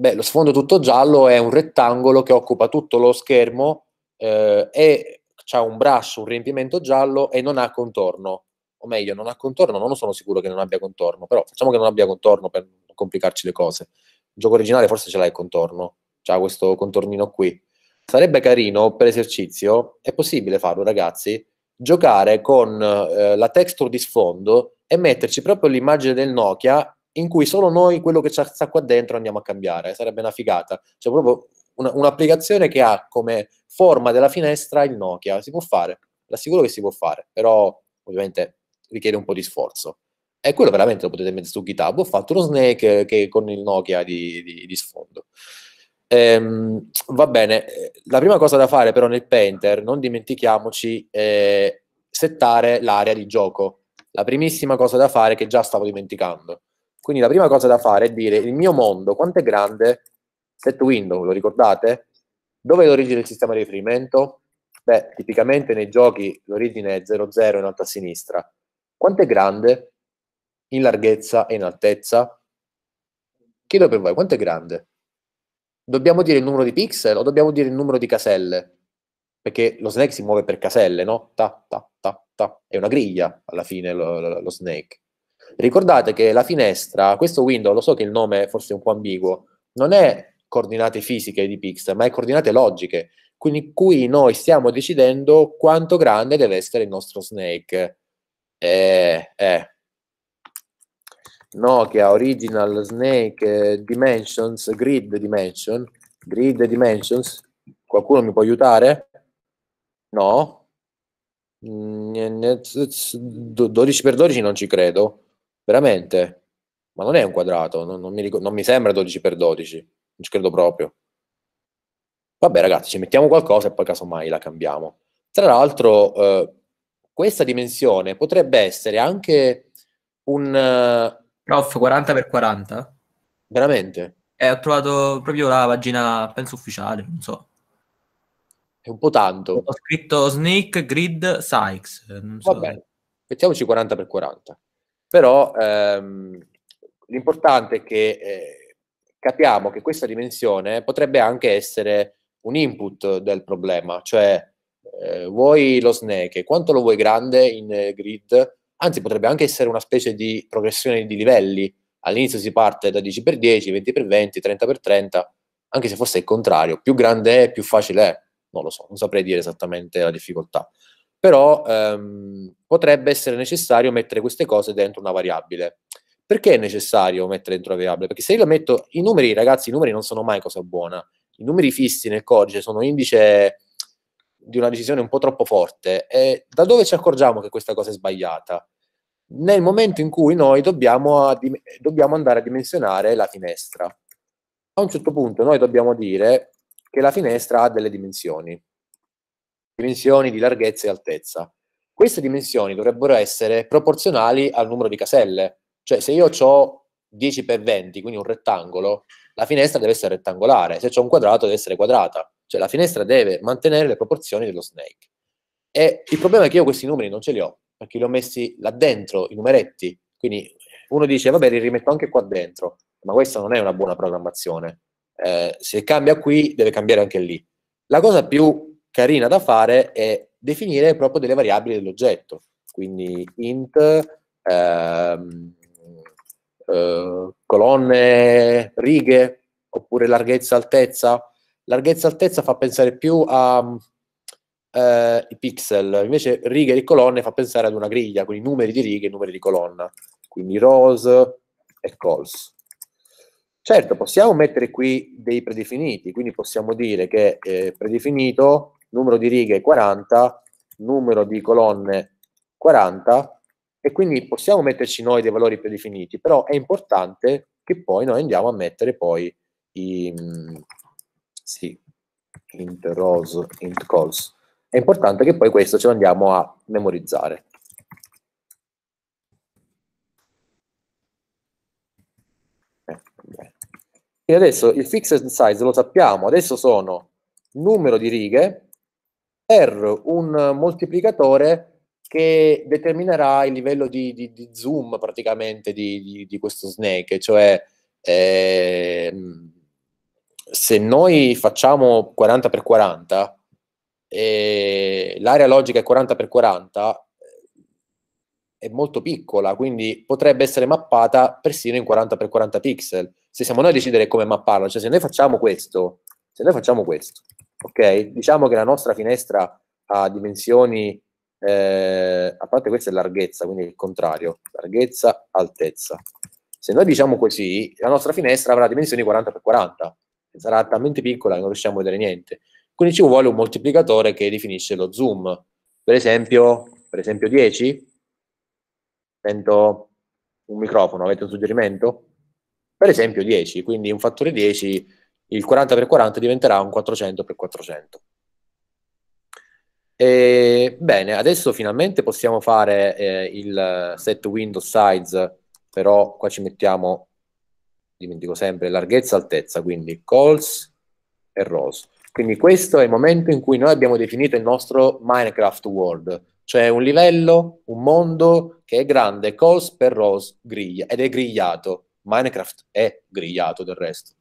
Beh, lo sfondo tutto giallo è un rettangolo che occupa tutto lo schermo eh, e ha un brush, un riempimento giallo e non ha contorno. O meglio, non ha contorno, non sono sicuro che non abbia contorno, però facciamo che non abbia contorno per complicarci le cose. Il gioco originale forse ce l'ha il contorno, c'ha questo contornino qui. Sarebbe carino per esercizio, è possibile farlo ragazzi, giocare con eh, la texture di sfondo e metterci proprio l'immagine del Nokia in cui solo noi quello che sta qua dentro andiamo a cambiare, sarebbe una figata. Cioè proprio una, un'applicazione che ha come forma della finestra il Nokia, si può fare, l'assicuro che si può fare, però ovviamente richiede un po' di sforzo. E quello veramente lo potete mettere su GitHub, ho fatto uno snake che con il Nokia di, di, di sfondo. Ehm, va bene, la prima cosa da fare però nel Painter, non dimentichiamoci, è settare l'area di gioco. La primissima cosa da fare che già stavo dimenticando quindi la prima cosa da fare è dire il mio mondo quanto è grande? Set window, lo ricordate? Dove è l'origine del sistema di riferimento? Beh, tipicamente nei giochi l'origine è 00 in alto a sinistra. Quanto è grande? In larghezza e in altezza? Chiedo per voi, quanto è grande? Dobbiamo dire il numero di pixel o dobbiamo dire il numero di caselle? Perché lo snake si muove per caselle, no? Ta, ta, ta, ta. È una griglia alla fine lo, lo, lo snake. Ricordate che la finestra, questo window, lo so che il nome è forse un po' ambiguo, non è coordinate fisiche di pixel, ma è coordinate logiche, quindi qui noi stiamo decidendo quanto grande deve essere il nostro snake. Eh, eh. Nokia Original Snake eh, Dimensions, Grid Dimension, Grid Dimensions, qualcuno mi può aiutare? No? 12x12 mm, non ci credo veramente, ma non è un quadrato, non, non, mi, ricordo, non mi, sembra 12x12, non ci credo proprio. Vabbè ragazzi, ci mettiamo qualcosa e poi casomai la cambiamo. Tra l'altro, eh, questa dimensione potrebbe essere anche un... Prof, 40x40? Veramente? Eh, ho trovato proprio la pagina, penso ufficiale, non so. È un po' tanto. Ho scritto Snake Grid Sykes. Eh, so. Vabbè, mettiamoci 40x40. Però ehm, l'importante è che eh, capiamo che questa dimensione potrebbe anche essere un input del problema, cioè eh, vuoi lo snake, quanto lo vuoi grande in eh, grid? Anzi, potrebbe anche essere una specie di progressione di livelli. All'inizio si parte da 10x10, 20x20, 30x30, anche se forse è il contrario, più grande è, più facile è. Non lo so, non saprei dire esattamente la difficoltà però ehm, potrebbe essere necessario mettere queste cose dentro una variabile. Perché è necessario mettere dentro una variabile? Perché se io metto i numeri, ragazzi, i numeri non sono mai cosa buona. I numeri fissi nel codice sono indice di una decisione un po' troppo forte. E da dove ci accorgiamo che questa cosa è sbagliata? Nel momento in cui noi dobbiamo, dobbiamo andare a dimensionare la finestra. A un certo punto noi dobbiamo dire che la finestra ha delle dimensioni dimensioni di larghezza e altezza. Queste dimensioni dovrebbero essere proporzionali al numero di caselle, cioè se io ho 10 per 20, quindi un rettangolo, la finestra deve essere rettangolare, se ho un quadrato deve essere quadrata, cioè la finestra deve mantenere le proporzioni dello snake. E il problema è che io questi numeri non ce li ho, perché li ho messi là dentro, i numeretti, quindi uno dice vabbè li rimetto anche qua dentro, ma questa non è una buona programmazione, eh, se cambia qui deve cambiare anche lì. La cosa più carina da fare è definire proprio delle variabili dell'oggetto, quindi int, ehm, eh, colonne, righe, oppure larghezza, altezza. Larghezza, altezza fa pensare più a eh, i pixel, invece righe e colonne fa pensare ad una griglia, con i numeri di righe e i numeri di colonna, quindi rows e calls. Certo, possiamo mettere qui dei predefiniti, quindi possiamo dire che eh, predefinito numero di righe 40, numero di colonne 40 e quindi possiamo metterci noi dei valori predefiniti, però è importante che poi noi andiamo a mettere poi i mm, sì, int rows, int calls. È importante che poi questo ce lo andiamo a memorizzare. Quindi eh, adesso il fixed size lo sappiamo, adesso sono numero di righe per un moltiplicatore che determinerà il livello di, di, di zoom praticamente di, di, questo snake, cioè eh, se noi facciamo 40x40 eh, l'area logica è 40x40 è molto piccola, quindi potrebbe essere mappata persino in 40x40 pixel, se siamo noi a decidere come mapparla, cioè se noi facciamo questo, se noi facciamo questo, ok? Diciamo che la nostra finestra ha dimensioni, eh, a parte questa è larghezza, quindi il contrario, larghezza, altezza. Se noi diciamo così, la nostra finestra avrà dimensioni 40x40, sarà talmente piccola che non riusciamo a vedere niente. Quindi ci vuole un moltiplicatore che definisce lo zoom. Per esempio, per esempio 10, sento un microfono, avete un suggerimento? Per esempio 10, quindi un fattore 10 il 40x40 diventerà un 400x400. E, bene, adesso finalmente possiamo fare eh, il set window size, però qua ci mettiamo, dimentico sempre, larghezza e altezza, quindi calls e rows. Quindi questo è il momento in cui noi abbiamo definito il nostro Minecraft world, cioè un livello, un mondo che è grande, calls per rows, griglia, ed è grigliato. Minecraft è grigliato del resto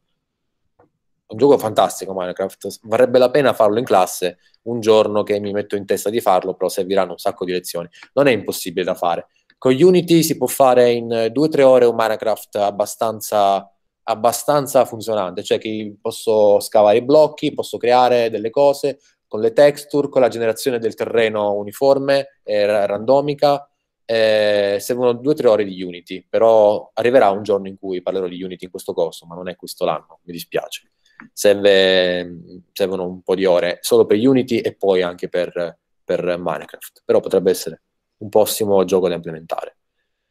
un gioco fantastico Minecraft, varrebbe la pena farlo in classe un giorno che mi metto in testa di farlo, però serviranno un sacco di lezioni. Non è impossibile da fare. Con Unity si può fare in 2-3 ore un Minecraft abbastanza, abbastanza funzionante, cioè che posso scavare i blocchi, posso creare delle cose con le texture, con la generazione del terreno uniforme e randomica. Eh, servono 2-3 ore di Unity, però arriverà un giorno in cui parlerò di Unity in questo corso, ma non è questo l'anno, mi dispiace serve, servono un po' di ore solo per Unity e poi anche per, per Minecraft, però potrebbe essere un prossimo gioco da implementare.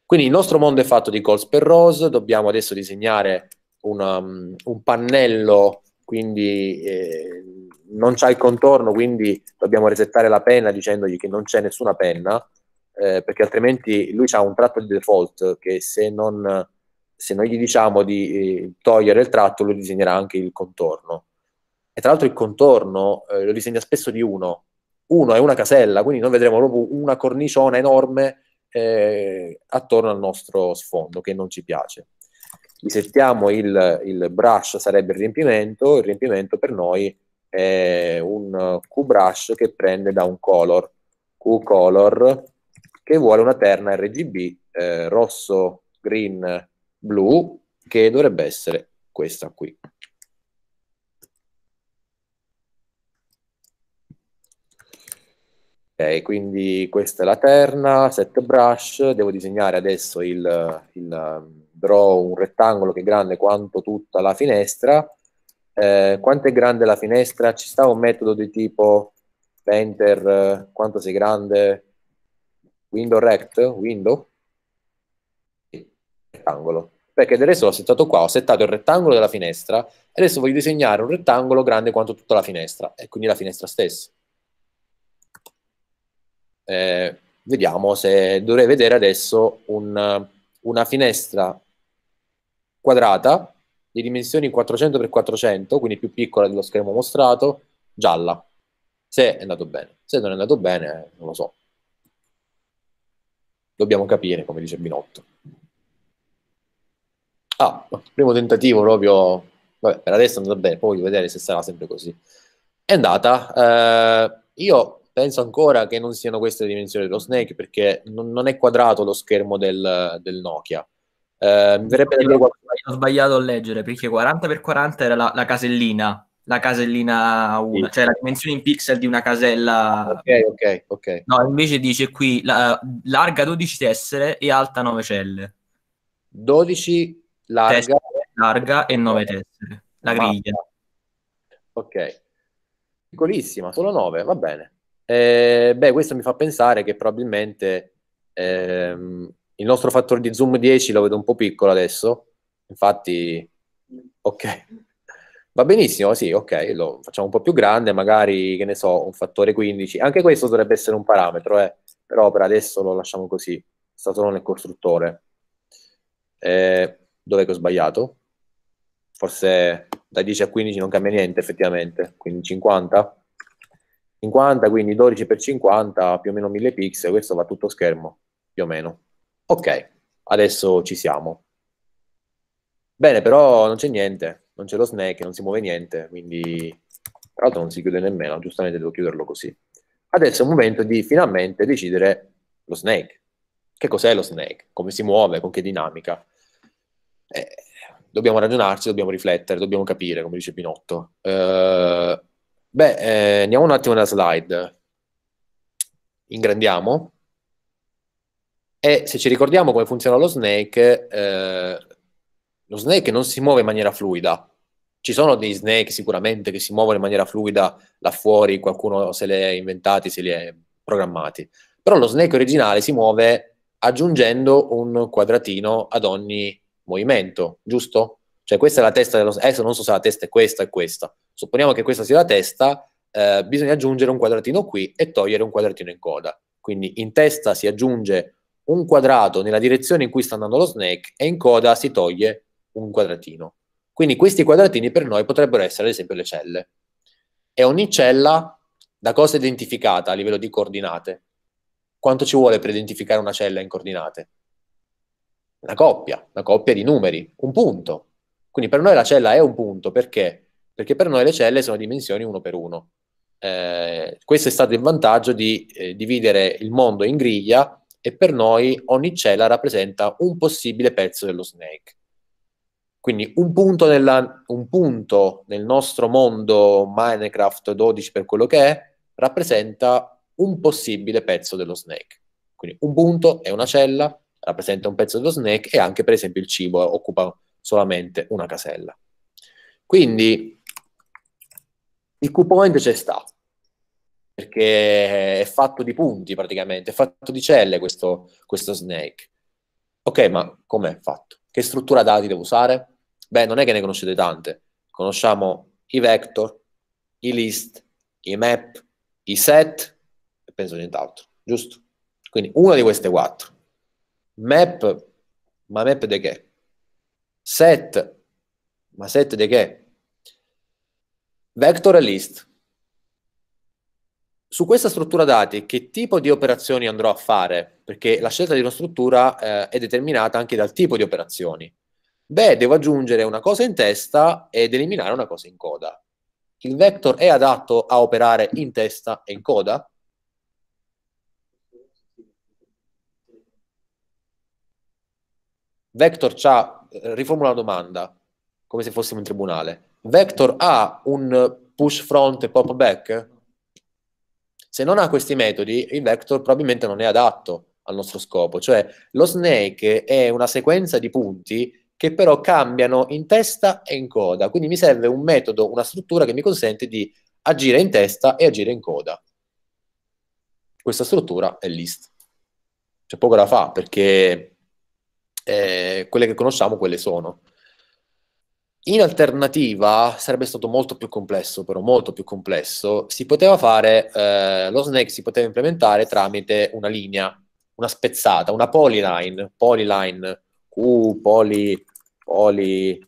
Quindi il nostro mondo è fatto di calls per rose, dobbiamo adesso disegnare una, mm, un pannello, quindi eh, non c'è il contorno, quindi dobbiamo resettare la penna dicendogli che non c'è nessuna penna, eh, perché altrimenti lui ha un tratto di default che se non se noi gli diciamo di eh, togliere il tratto, lui disegnerà anche il contorno. E tra l'altro il contorno eh, lo disegna spesso di uno. Uno è una casella, quindi noi vedremo proprio una cornicione enorme eh, attorno al nostro sfondo che non ci piace. Risettiamo il, il brush, sarebbe il riempimento, il riempimento per noi è un QBrush che prende da un color, QColor, che vuole una terna RGB eh, rosso, green, blu che dovrebbe essere questa qui. Ok, quindi questa è la terna, set brush, devo disegnare adesso il, il um, draw un rettangolo che è grande quanto tutta la finestra. Eh, quanto è grande la finestra? Ci sta un metodo di tipo enter, eh, quanto sei grande? Window rect? Window? rettangolo. Perché adesso l'ho settato qua, ho settato il rettangolo della finestra e adesso voglio disegnare un rettangolo grande quanto tutta la finestra, e quindi la finestra stessa. Eh, vediamo se dovrei vedere adesso un, una finestra quadrata di dimensioni 400x400, quindi più piccola dello schermo mostrato, gialla. Se è andato bene. Se non è andato bene, non lo so. Dobbiamo capire, come dice Binotto. Ah, primo tentativo proprio, vabbè, per adesso è andata bene, poi voglio vedere se sarà sempre così. È andata, eh, io penso ancora che non siano queste le dimensioni dello Snake perché non, non è quadrato lo schermo del, del Nokia. Eh, mi verrebbe da qualcosa. Ho sbagliato a leggere perché 40x40 era la, la casellina la casellina 1, sì. cioè la dimensione in pixel di una casella. Ok, ok, ok. No, invece dice qui la, larga 12 tessere e alta 9 celle. 12 larga, tessere, larga e 9 tessere, la griglia. Ok, piccolissima, solo 9, va bene. Eh, beh, questo mi fa pensare che probabilmente ehm, il nostro fattore di zoom 10 lo vedo un po' piccolo adesso, infatti, ok, va benissimo, sì, ok, lo facciamo un po' più grande, magari, che ne so, un fattore 15, anche questo dovrebbe essere un parametro, eh, però per adesso lo lasciamo così, sta solo nel costruttore. Eh, dove ho sbagliato? Forse da 10 a 15 non cambia niente effettivamente, quindi 50? 50, quindi 12 per 50, più o meno 1000 pixel, questo va tutto schermo, più o meno. Ok, adesso ci siamo. Bene, però non c'è niente, non c'è lo snake, non si muove niente, quindi tra l'altro non si chiude nemmeno, giustamente devo chiuderlo così. Adesso è il momento di finalmente decidere lo snake. Che cos'è lo snake? Come si muove? Con che dinamica? eh, dobbiamo ragionarci, dobbiamo riflettere, dobbiamo capire, come dice Pinotto. Eh, beh, eh, andiamo un attimo nella slide. Ingrandiamo. E se ci ricordiamo come funziona lo snake, eh, lo snake non si muove in maniera fluida. Ci sono dei snake sicuramente che si muovono in maniera fluida là fuori, qualcuno se li ha inventati, se li ha programmati. Però lo snake originale si muove aggiungendo un quadratino ad ogni movimento, giusto? Cioè questa è la testa dello... Adesso non so se la testa è questa o questa. Supponiamo che questa sia la testa, eh, bisogna aggiungere un quadratino qui e togliere un quadratino in coda. Quindi in testa si aggiunge un quadrato nella direzione in cui sta andando lo snake e in coda si toglie un quadratino. Quindi questi quadratini per noi potrebbero essere ad esempio le celle. E ogni cella da cosa è identificata a livello di coordinate? Quanto ci vuole per identificare una cella in coordinate? una coppia, una coppia di numeri, un punto. Quindi per noi la cella è un punto, perché? Perché per noi le celle sono dimensioni uno per uno. Eh, questo è stato il vantaggio di eh, dividere il mondo in griglia e per noi ogni cella rappresenta un possibile pezzo dello snake. Quindi un punto, nella, un punto nel nostro mondo Minecraft 12 per quello che è rappresenta un possibile pezzo dello snake. Quindi un punto è una cella, rappresenta un pezzo dello snack e anche per esempio il cibo occupa solamente una casella. Quindi il coupon c'è sta, perché è fatto di punti praticamente, è fatto di celle questo, questo snake. Ok, ma com'è fatto? Che struttura dati devo usare? Beh, non è che ne conoscete tante. Conosciamo i vector, i list, i map, i set e penso nient'altro, giusto? Quindi una di queste quattro map, ma map di che? Set, ma set di che? Vector e list. Su questa struttura dati, che tipo di operazioni andrò a fare? Perché la scelta di una struttura eh, è determinata anche dal tipo di operazioni. Beh, devo aggiungere una cosa in testa ed eliminare una cosa in coda. Il vector è adatto a operare in testa e in coda? Vector ha, eh, riformula la domanda, come se fossimo in tribunale. Vector ha un push front e pop back? Se non ha questi metodi, il vector probabilmente non è adatto al nostro scopo. Cioè, lo snake è una sequenza di punti che però cambiano in testa e in coda. Quindi mi serve un metodo, una struttura che mi consente di agire in testa e agire in coda. Questa struttura è list. C'è poco da fare perché eh, quelle che conosciamo, quelle sono. In alternativa sarebbe stato molto più complesso, però molto più complesso, si poteva fare, eh, lo snake si poteva implementare tramite una linea, una spezzata, una polyline, polyline, Q, poly, polyline,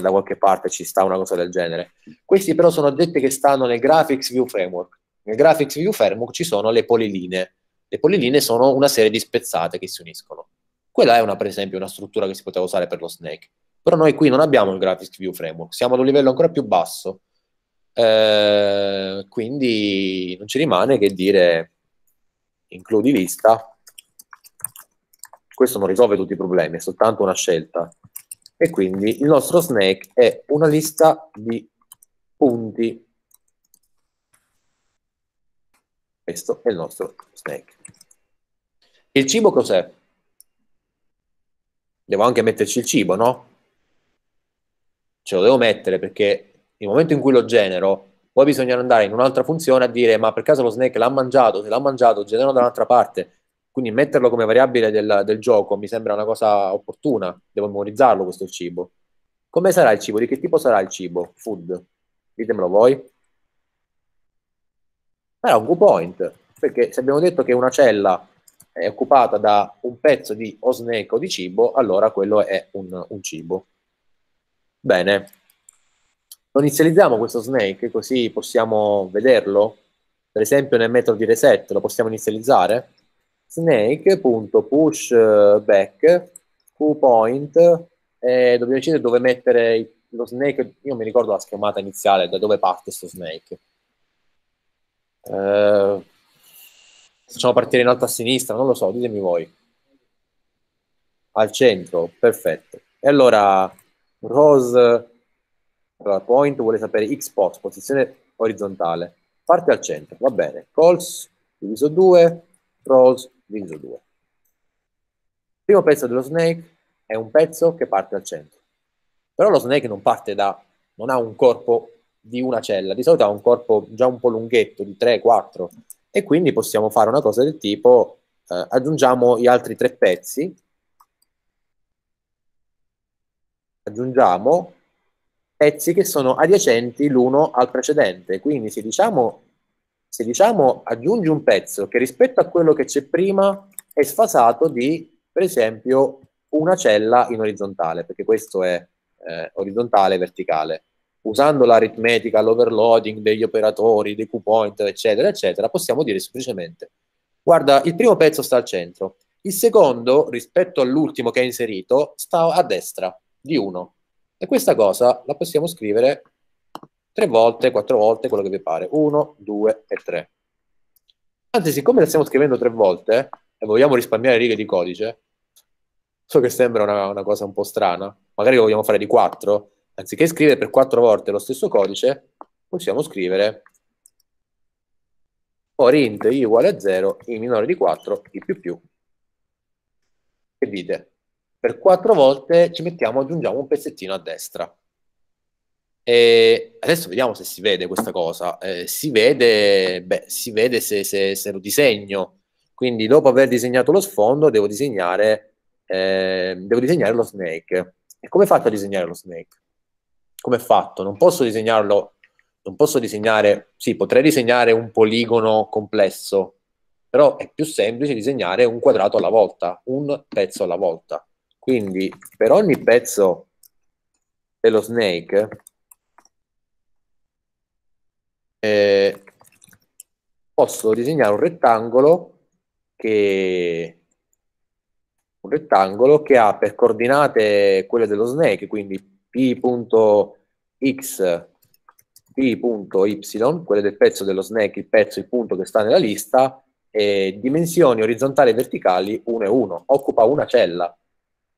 da qualche parte ci sta una cosa del genere. Questi però sono oggetti che stanno nel Graphics View Framework. Nel Graphics View Framework ci sono le poliline. Le poliline sono una serie di spezzate che si uniscono. Quella è una, per esempio una struttura che si poteva usare per lo Snake. Però noi qui non abbiamo il Graphics View Framework, siamo ad un livello ancora più basso. Eh, quindi non ci rimane che dire includi lista. Questo non risolve tutti i problemi, è soltanto una scelta. E quindi il nostro snake è una lista di punti. Questo è il nostro snake. Il cibo cos'è? devo anche metterci il cibo, no? Ce lo devo mettere perché nel momento in cui lo genero, poi bisogna andare in un'altra funzione a dire ma per caso lo snack l'ha mangiato, se l'ha mangiato, genero da un'altra parte. Quindi metterlo come variabile del, del gioco mi sembra una cosa opportuna, devo memorizzarlo questo cibo. Come sarà il cibo? Di che tipo sarà il cibo? Food? Ditemelo voi. Sarà un Q-point, perché se abbiamo detto che una cella è occupata da un pezzo di o snack o di cibo, allora quello è un, un cibo. Bene, lo inizializziamo questo snake così possiamo vederlo? Per esempio nel metodo di reset lo possiamo inizializzare? Snake.pushback eh, qpoint e dobbiamo decidere dove mettere lo snake, io mi ricordo la schermata iniziale, da dove parte questo snake. Uh, facciamo partire in alto a sinistra, non lo so, ditemi voi. Al centro, perfetto. E allora Rose Point vuole sapere X post, posizione orizzontale. Parte al centro, va bene. Calls diviso 2, Rose diviso 2. Il primo pezzo dello snake è un pezzo che parte al centro. Però lo snake non parte da, non ha un corpo di una cella, di solito ha un corpo già un po' lunghetto, di 3-4, e quindi possiamo fare una cosa del tipo eh, aggiungiamo gli altri tre pezzi aggiungiamo pezzi che sono adiacenti l'uno al precedente quindi se diciamo, se diciamo aggiungi un pezzo che rispetto a quello che c'è prima è sfasato di per esempio una cella in orizzontale perché questo è eh, orizzontale e verticale usando l'aritmetica, l'overloading degli operatori, dei Q-point, eccetera, eccetera, possiamo dire semplicemente, guarda, il primo pezzo sta al centro, il secondo, rispetto all'ultimo che è inserito, sta a destra di 1. E questa cosa la possiamo scrivere tre volte, quattro volte, quello che vi pare. 1, 2 e 3. Anzi, siccome la stiamo scrivendo tre volte e vogliamo risparmiare righe di codice, so che sembra una, una cosa un po' strana, magari lo vogliamo fare di 4, anziché scrivere per quattro volte lo stesso codice, possiamo scrivere for int i uguale a 0, i minore di 4, i più più, e vide. Per quattro volte ci mettiamo, aggiungiamo un pezzettino a destra. E adesso vediamo se si vede questa cosa. Eh, si vede, beh, si vede se, se, se, lo disegno. Quindi dopo aver disegnato lo sfondo devo disegnare, eh, devo disegnare lo snake. E come faccio a disegnare lo snake? come è fatto? Non posso disegnarlo, non posso disegnare, sì, potrei disegnare un poligono complesso, però è più semplice disegnare un quadrato alla volta, un pezzo alla volta. Quindi per ogni pezzo dello snake eh, posso disegnare un rettangolo che un rettangolo che ha per coordinate quelle dello snake, quindi p.x, p.y, quello del pezzo dello snake, il pezzo, il punto che sta nella lista, e dimensioni orizzontali e verticali 1 e 1, occupa una cella.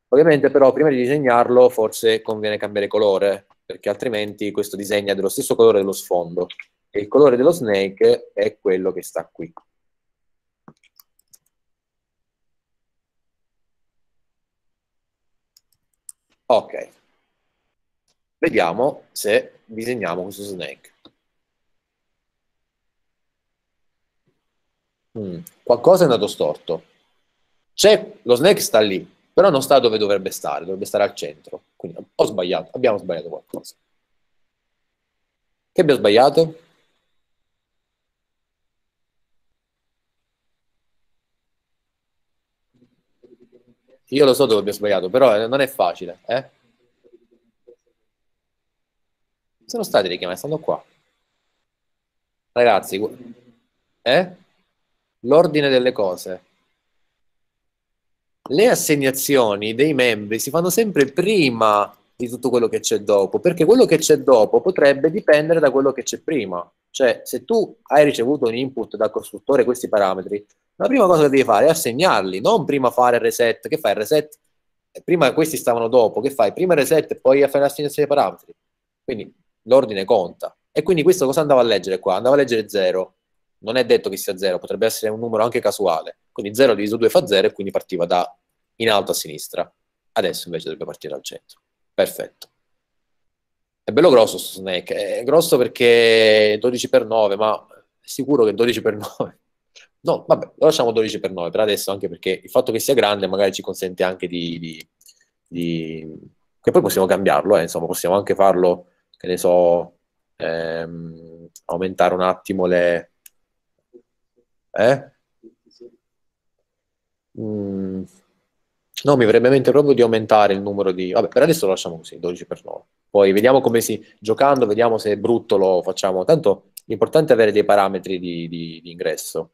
Ovviamente però prima di disegnarlo forse conviene cambiare colore, perché altrimenti questo disegna dello stesso colore dello sfondo. E il colore dello snake è quello che sta qui. Ok, Vediamo se disegniamo questo snake. Mm, qualcosa è andato storto. C'è, lo snake sta lì, però non sta dove dovrebbe stare, dovrebbe stare al centro. Quindi ho sbagliato, abbiamo sbagliato qualcosa. Che abbiamo sbagliato? Io lo so dove abbiamo sbagliato, però eh, non è facile, eh? Sono state le stanno qua. Ragazzi, eh? l'ordine delle cose. Le assegnazioni dei membri si fanno sempre prima di tutto quello che c'è dopo, perché quello che c'è dopo potrebbe dipendere da quello che c'è prima. Cioè, se tu hai ricevuto un input dal costruttore questi parametri, la prima cosa che devi fare è assegnarli, non prima fare il reset. Che fai il reset? Eh, prima questi stavano dopo, che fai? Prima il reset e poi fai l'assegnazione dei parametri. Quindi l'ordine conta. E quindi questo cosa andava a leggere qua? Andava a leggere 0. Non è detto che sia 0, potrebbe essere un numero anche casuale. Quindi 0 diviso 2 fa 0 e quindi partiva da in alto a sinistra. Adesso invece dovrebbe partire dal centro. Perfetto. È bello grosso questo snake, è grosso perché 12x9, ma sicuro che 12x9 No, vabbè, lo lasciamo 12 x 9 per adesso, anche perché il fatto che sia grande magari ci consente anche di... di, di... che poi possiamo cambiarlo, eh, insomma, possiamo anche farlo che ne so, ehm, aumentare un attimo le... Eh? Mm. No, mi verrebbe in mente proprio di aumentare il numero di... Vabbè, per adesso lo lasciamo così, 12 per 9. Poi vediamo come si... giocando, vediamo se è brutto lo facciamo. Tanto l'importante è avere dei parametri di, di, di ingresso.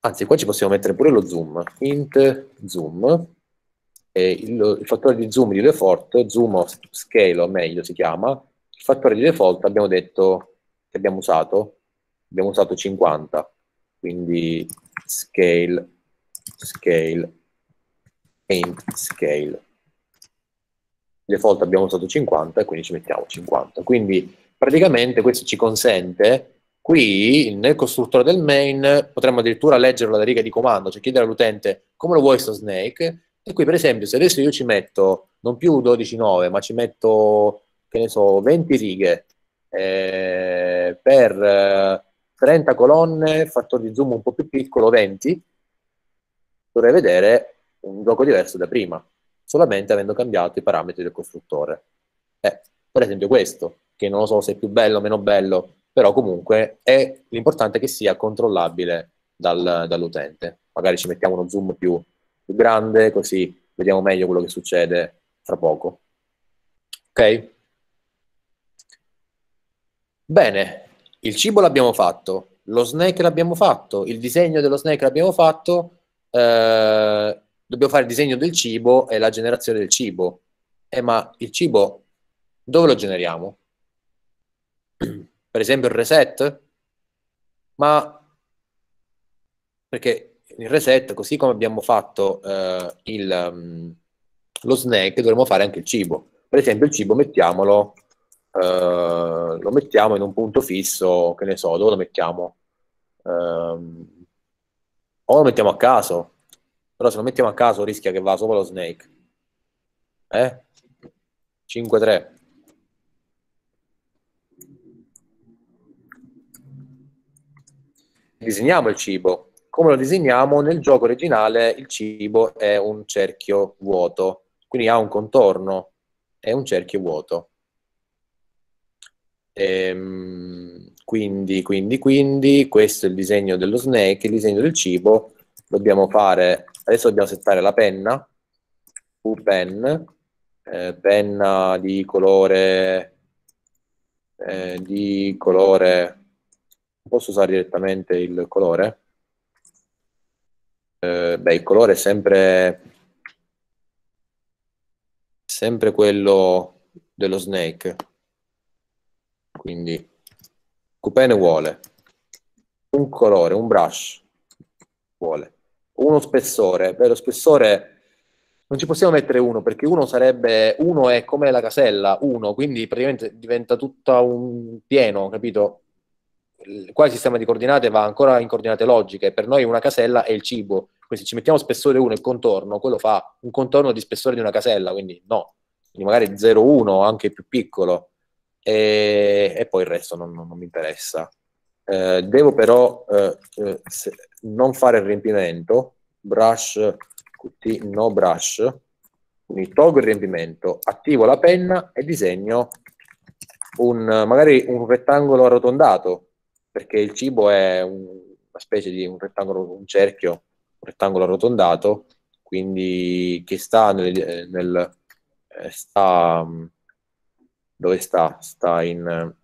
Anzi, qua ci possiamo mettere pure lo zoom. Int zoom eh, il, il, fattore di zoom di default, zoom o scale o meglio si chiama, il fattore di default abbiamo detto che abbiamo usato, abbiamo usato 50, quindi scale, scale, int scale. Default abbiamo usato 50 e quindi ci mettiamo 50. Quindi praticamente questo ci consente Qui nel costruttore del main potremmo addirittura leggere la riga di comando, cioè chiedere all'utente come lo vuoi sto snake e qui per esempio se adesso io ci metto non più 12,9 ma ci metto, che ne so, 20 righe eh, per 30 eh, colonne, fattore di zoom un po' più piccolo, 20, dovrei vedere un gioco diverso da prima, solamente avendo cambiato i parametri del costruttore. Eh, per esempio questo, che non lo so se è più bello o meno bello, però comunque è l'importante che sia controllabile dal, dall'utente. Magari ci mettiamo uno zoom più più grande, così vediamo meglio quello che succede fra poco. Ok? Bene, il cibo l'abbiamo fatto, lo snack l'abbiamo fatto, il disegno dello snack l'abbiamo fatto, eh, dobbiamo fare il disegno del cibo e la generazione del cibo. Eh, ma il cibo dove lo generiamo? per esempio il reset? Ma perché il reset, così come abbiamo fatto eh, il, um, lo snack, dovremmo fare anche il cibo. Per esempio, il cibo mettiamolo, eh, lo mettiamo in un punto fisso, che ne so, dove lo mettiamo? Um, o lo mettiamo a caso, però se lo mettiamo a caso rischia che va sopra lo snake. Eh? 5-3. Disegniamo il cibo, come lo disegniamo nel gioco originale il cibo è un cerchio vuoto, quindi ha un contorno, è un cerchio vuoto. Ehm, quindi, quindi, quindi, questo è il disegno dello snake, il disegno del cibo, dobbiamo fare, adesso dobbiamo settare la penna, U-Pen, eh, penna di colore, eh, di colore, posso usare direttamente il colore? Eh, beh, il colore è sempre, sempre quello dello snake. Quindi coupé ne vuole un colore, un brush vuole uno spessore. Beh, lo spessore non ci possiamo mettere uno perché uno sarebbe uno è come la casella uno, quindi praticamente diventa tutto un pieno, capito? qua il sistema di coordinate va ancora in coordinate logiche, per noi una casella è il cibo, quindi se ci mettiamo spessore 1 il contorno, quello fa un contorno di spessore di una casella, quindi no, quindi magari 0,1 anche più piccolo, e, e poi il resto non, non, non mi interessa. Eh, devo però eh, eh se, non fare il riempimento, brush qt no brush, quindi tolgo il riempimento, attivo la penna e disegno un, magari un rettangolo arrotondato, perché il cibo è un, una specie di un rettangolo, un cerchio, un rettangolo arrotondato, quindi che sta eh, nel, nel eh, sta mm, dove sta? Sta in eh,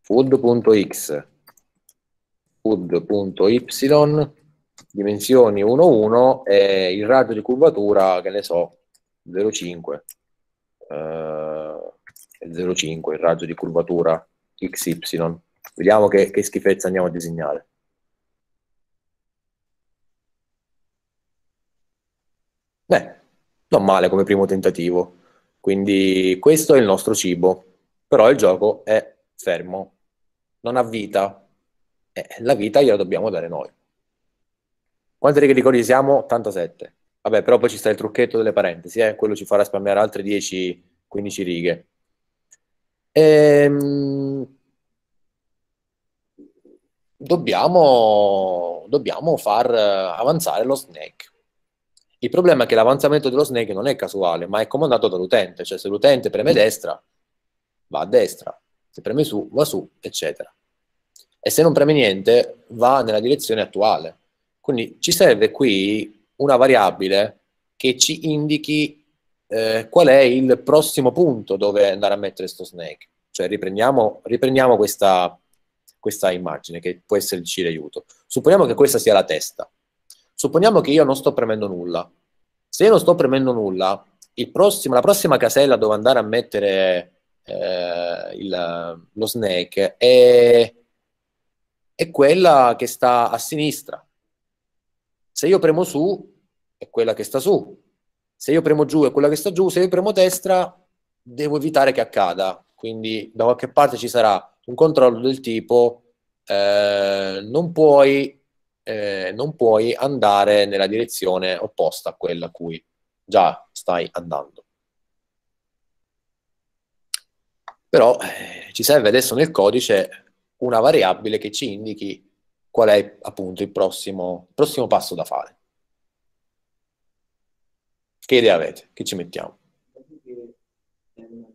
food.x food.y dimensioni 1 1 e il raggio di curvatura che ne so 0,5 uh, 0,5 il raggio di curvatura XY. Vediamo che, che schifezza andiamo a disegnare. Beh, non male come primo tentativo. Quindi questo è il nostro cibo, però il gioco è fermo, non ha vita. Eh, la vita gliela dobbiamo dare noi. Quante righe di codice siamo? 87. Vabbè, però poi ci sta il trucchetto delle parentesi, eh? quello ci farà spammare altre 10-15 righe. Ehm, dobbiamo, dobbiamo far eh, avanzare lo snake. Il problema è che l'avanzamento dello snake non è casuale, ma è comandato dall'utente, cioè se l'utente preme mm. destra, va a destra, se preme su, va su, eccetera. E se non preme niente, va nella direzione attuale. Quindi ci serve qui una variabile che ci indichi eh, qual è il prossimo punto dove andare a mettere sto snake. Cioè riprendiamo, riprendiamo questa, questa immagine che può esserci d'aiuto. Supponiamo che questa sia la testa. Supponiamo che io non sto premendo nulla. Se io non sto premendo nulla, prossimo, la prossima casella dove andare a mettere eh, il, lo snake è, è quella che sta a sinistra. Se io premo su, è quella che sta su se io premo giù è quella che sta giù, se io premo destra devo evitare che accada, quindi da qualche parte ci sarà un controllo del tipo eh, non, puoi, eh, non puoi andare nella direzione opposta a quella a cui già stai andando. Però eh, ci serve adesso nel codice una variabile che ci indichi qual è appunto il prossimo, prossimo passo da fare. Che idea avete? Che ci mettiamo? Non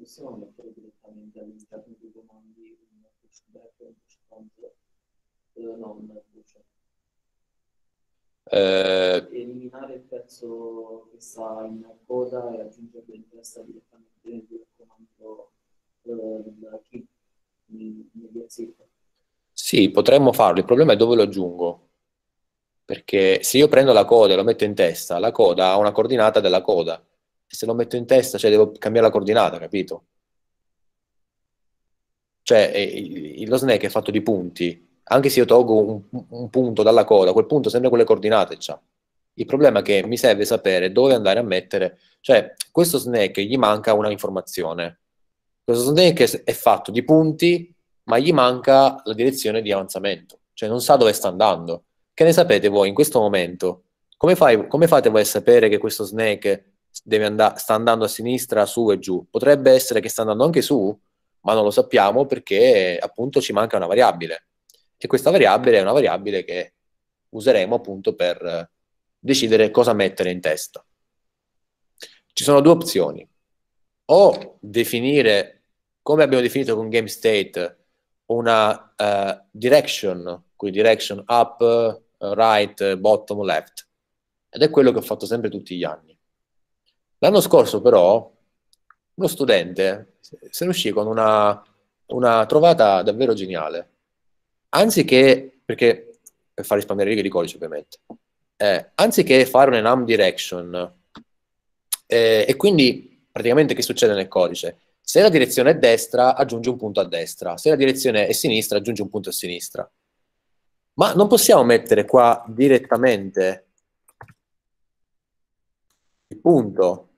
possiamo mettere direttamente all'interno dei comandi un push back e un push counter. No, un Eh... Eliminare il pezzo che sta in coda e aggiungerlo in testa direttamente nel comando eh, key, sì, potremmo farlo. Il problema è dove lo aggiungo. Perché se io prendo la coda e lo metto in testa, la coda ha una coordinata della coda. se lo metto in testa, cioè devo cambiare la coordinata, capito? Cioè, lo snack è fatto di punti. Anche se io tolgo un, un punto dalla coda, quel punto sempre quelle coordinate c'ha. Il problema è che mi serve sapere dove andare a mettere, cioè questo snack gli manca una informazione. Questo snack è fatto di punti, ma gli manca la direzione di avanzamento, cioè non sa dove sta andando. Che ne sapete voi in questo momento? Come, fai, come fate voi a sapere che questo snake and- sta andando a sinistra, su e giù? Potrebbe essere che sta andando anche su, ma non lo sappiamo perché appunto ci manca una variabile. E questa variabile è una variabile che useremo appunto per decidere cosa mettere in testa. Ci sono due opzioni. O definire, come abbiamo definito con GameState, una uh, direction, quindi direction up, right, bottom, left. Ed è quello che ho fatto sempre tutti gli anni. L'anno scorso però uno studente se ne uscì con una, una trovata davvero geniale. Anziché, perché per far risparmiare righe di codice ovviamente, eh, anziché fare un enum direction, eh, e quindi praticamente che succede nel codice? Se la direzione è destra, aggiunge un punto a destra, se la direzione è sinistra, aggiunge un punto a sinistra. Ma non possiamo mettere qua direttamente il punto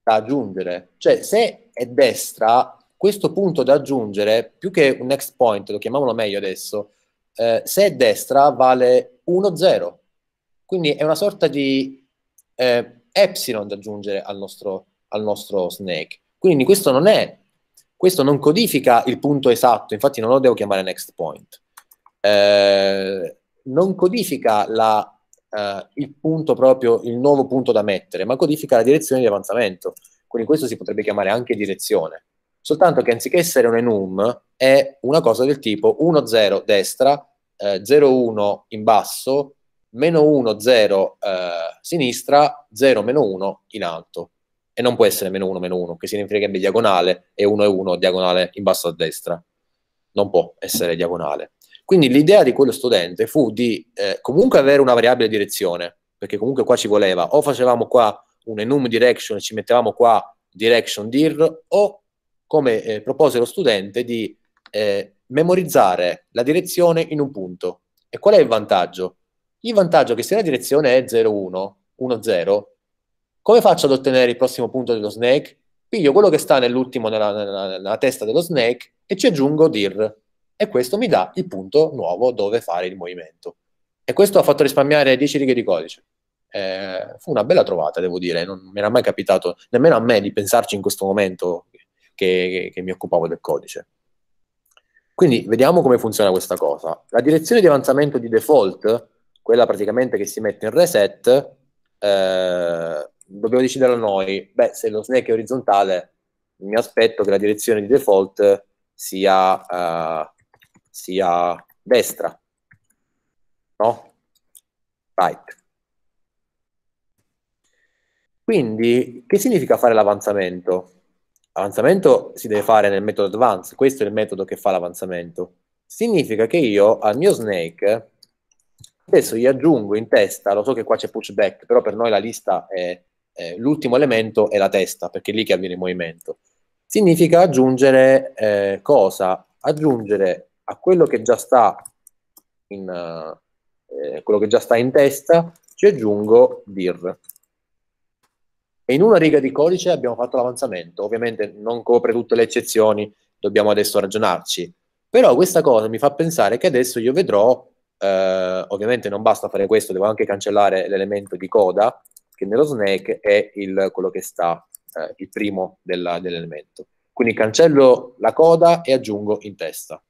da aggiungere. Cioè, se è destra, questo punto da aggiungere, più che un next point, lo chiamiamolo meglio adesso, eh, se è destra vale 1, 0. Quindi è una sorta di eh, epsilon da aggiungere al nostro, al nostro snake. Quindi questo non è, questo non codifica il punto esatto, infatti non lo devo chiamare next point. Eh, non codifica la, eh, il punto proprio, il nuovo punto da mettere, ma codifica la direzione di avanzamento. Quindi questo si potrebbe chiamare anche direzione. Soltanto che anziché essere un enum, è una cosa del tipo 1-0 destra, eh, 0-1 in basso, meno 1, 0 eh, sinistra, 0, meno 1 in alto. E non può essere meno 1, meno 1, che significherebbe diagonale e 1 1 diagonale in basso a destra. Non può essere diagonale. Quindi l'idea di quello studente fu di eh, comunque avere una variabile direzione, perché comunque qua ci voleva, o facevamo qua un enum direction e ci mettevamo qua direction dir, o come eh, propose lo studente di eh, memorizzare la direzione in un punto. E qual è il vantaggio? Il vantaggio è che se la direzione è 01, 10, come faccio ad ottenere il prossimo punto dello snake? Piglio quello che sta nell'ultimo, nella, nella, nella testa dello snake, e ci aggiungo dir, e questo mi dà il punto nuovo dove fare il movimento. E questo ha fatto risparmiare 10 righe di codice. Eh, fu una bella trovata, devo dire, non mi era mai capitato nemmeno a me di pensarci in questo momento che, che, che mi occupavo del codice. Quindi vediamo come funziona questa cosa. La direzione di avanzamento di default, quella praticamente che si mette in reset, eh, dobbiamo decidere noi, beh, se lo snake è orizzontale, mi aspetto che la direzione di default sia eh, sia destra, no? Right. Quindi, che significa fare l'avanzamento? L'avanzamento si deve fare nel metodo advance, questo è il metodo che fa l'avanzamento. Significa che io al mio snake adesso gli aggiungo in testa, lo so che qua c'è pushback, però per noi la lista è, è l'ultimo elemento è la testa, perché è lì che avviene il movimento. Significa aggiungere eh, cosa? Aggiungere a quello che già sta in, eh, quello che già sta in testa, ci aggiungo dir. E in una riga di codice abbiamo fatto l'avanzamento. Ovviamente non copre tutte le eccezioni, dobbiamo adesso ragionarci. Però questa cosa mi fa pensare che adesso io vedrò, eh, ovviamente non basta fare questo, devo anche cancellare l'elemento di coda, che nello snake è il, quello che sta, eh, il primo della, dell'elemento. Quindi cancello la coda e aggiungo in testa.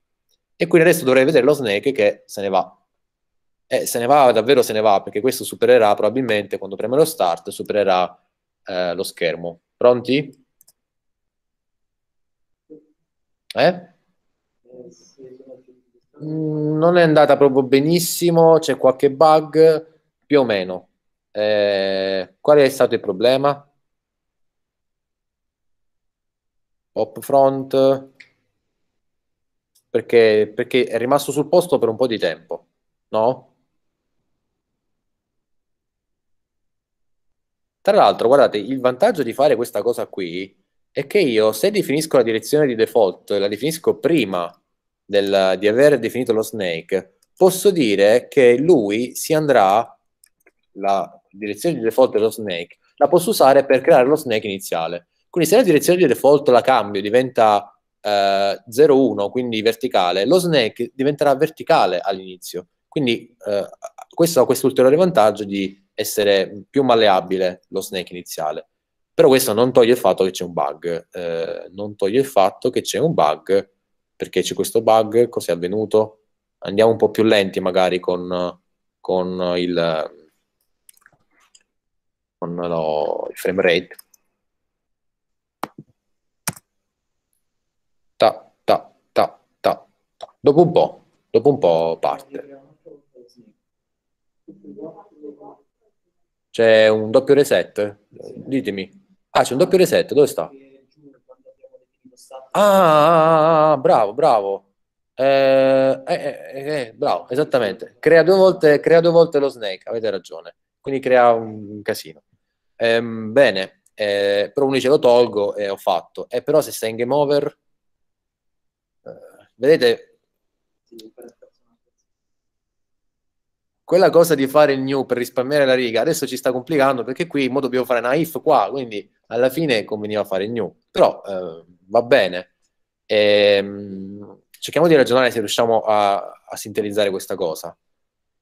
E quindi adesso dovrei vedere lo Snake che se ne va. E se ne va, davvero se ne va, perché questo supererà probabilmente, quando premo lo start, supererà eh, lo schermo. Pronti? Eh? Mm, non è andata proprio benissimo, c'è qualche bug, più o meno. Eh, qual è stato il problema? Pop front perché, perché è rimasto sul posto per un po' di tempo, no? Tra l'altro, guardate, il vantaggio di fare questa cosa qui è che io, se definisco la direzione di default, la definisco prima del, di aver definito lo snake, posso dire che lui si andrà, la direzione di default dello snake, la posso usare per creare lo snake iniziale. Quindi se la direzione di default la cambio, diventa eh, 0-1, quindi verticale, lo snake diventerà verticale all'inizio. Quindi eh, questo ha questo ulteriore vantaggio di essere più malleabile lo snake iniziale. Però questo non toglie il fatto che c'è un bug, eh, non toglie il fatto che c'è un bug, perché c'è questo bug, cos'è avvenuto? Andiamo un po' più lenti magari con, con il, con lo, il frame rate. Dopo un po', dopo un po' parte. C'è un doppio reset? Ditemi. Ah, c'è un doppio reset, dove sta? Ah, ah, ah, ah bravo, bravo. Eh eh, eh, eh, eh, bravo, esattamente. Crea due, volte, crea due volte lo snake, avete ragione. Quindi crea un casino. Ehm, bene, eh, però uno dice lo tolgo e ho fatto. Eh, però se sta in game over... vedete, quella cosa di fare il new per risparmiare la riga adesso ci sta complicando perché qui in mo dobbiamo fare una if qua quindi alla fine conveniva fare il new però eh, va bene ehm, cerchiamo di ragionare se riusciamo a, a sintetizzare questa cosa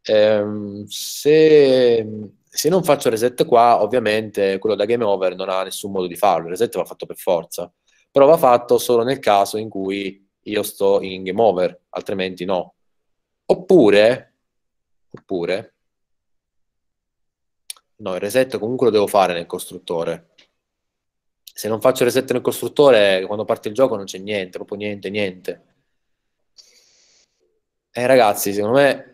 ehm, se, se, non faccio reset qua ovviamente quello da game over non ha nessun modo di farlo il reset va fatto per forza però va fatto solo nel caso in cui io sto in game over, altrimenti no. Oppure, oppure, no, il reset comunque lo devo fare nel costruttore. Se non faccio reset nel costruttore, quando parte il gioco non c'è niente, proprio niente, niente. Eh ragazzi, secondo me...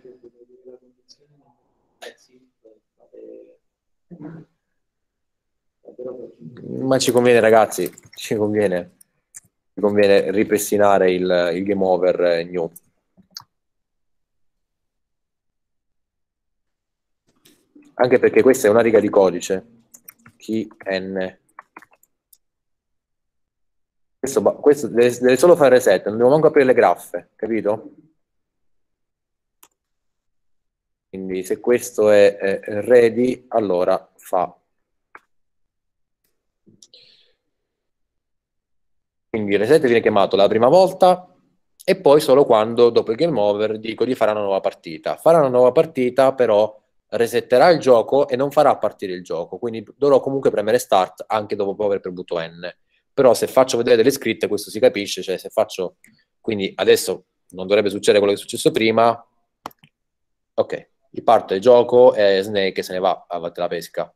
Ma ci conviene ragazzi, ci conviene conviene ripristinare il, il game over eh, new. Anche perché questa è una riga di codice, key n. Questo, questo deve, deve, solo fare reset, non devo manco aprire le graffe, capito? Quindi se questo è, è ready, allora fa Quindi il reset viene chiamato la prima volta e poi solo quando dopo il game over dico di fare una nuova partita. farà una nuova partita però resetterà il gioco e non farà partire il gioco, quindi dovrò comunque premere start anche dopo aver premuto N. Però se faccio vedere delle scritte questo si capisce, cioè se faccio quindi adesso non dovrebbe succedere quello che è successo prima. Ok, gli il gioco e Snake se ne va a la pesca.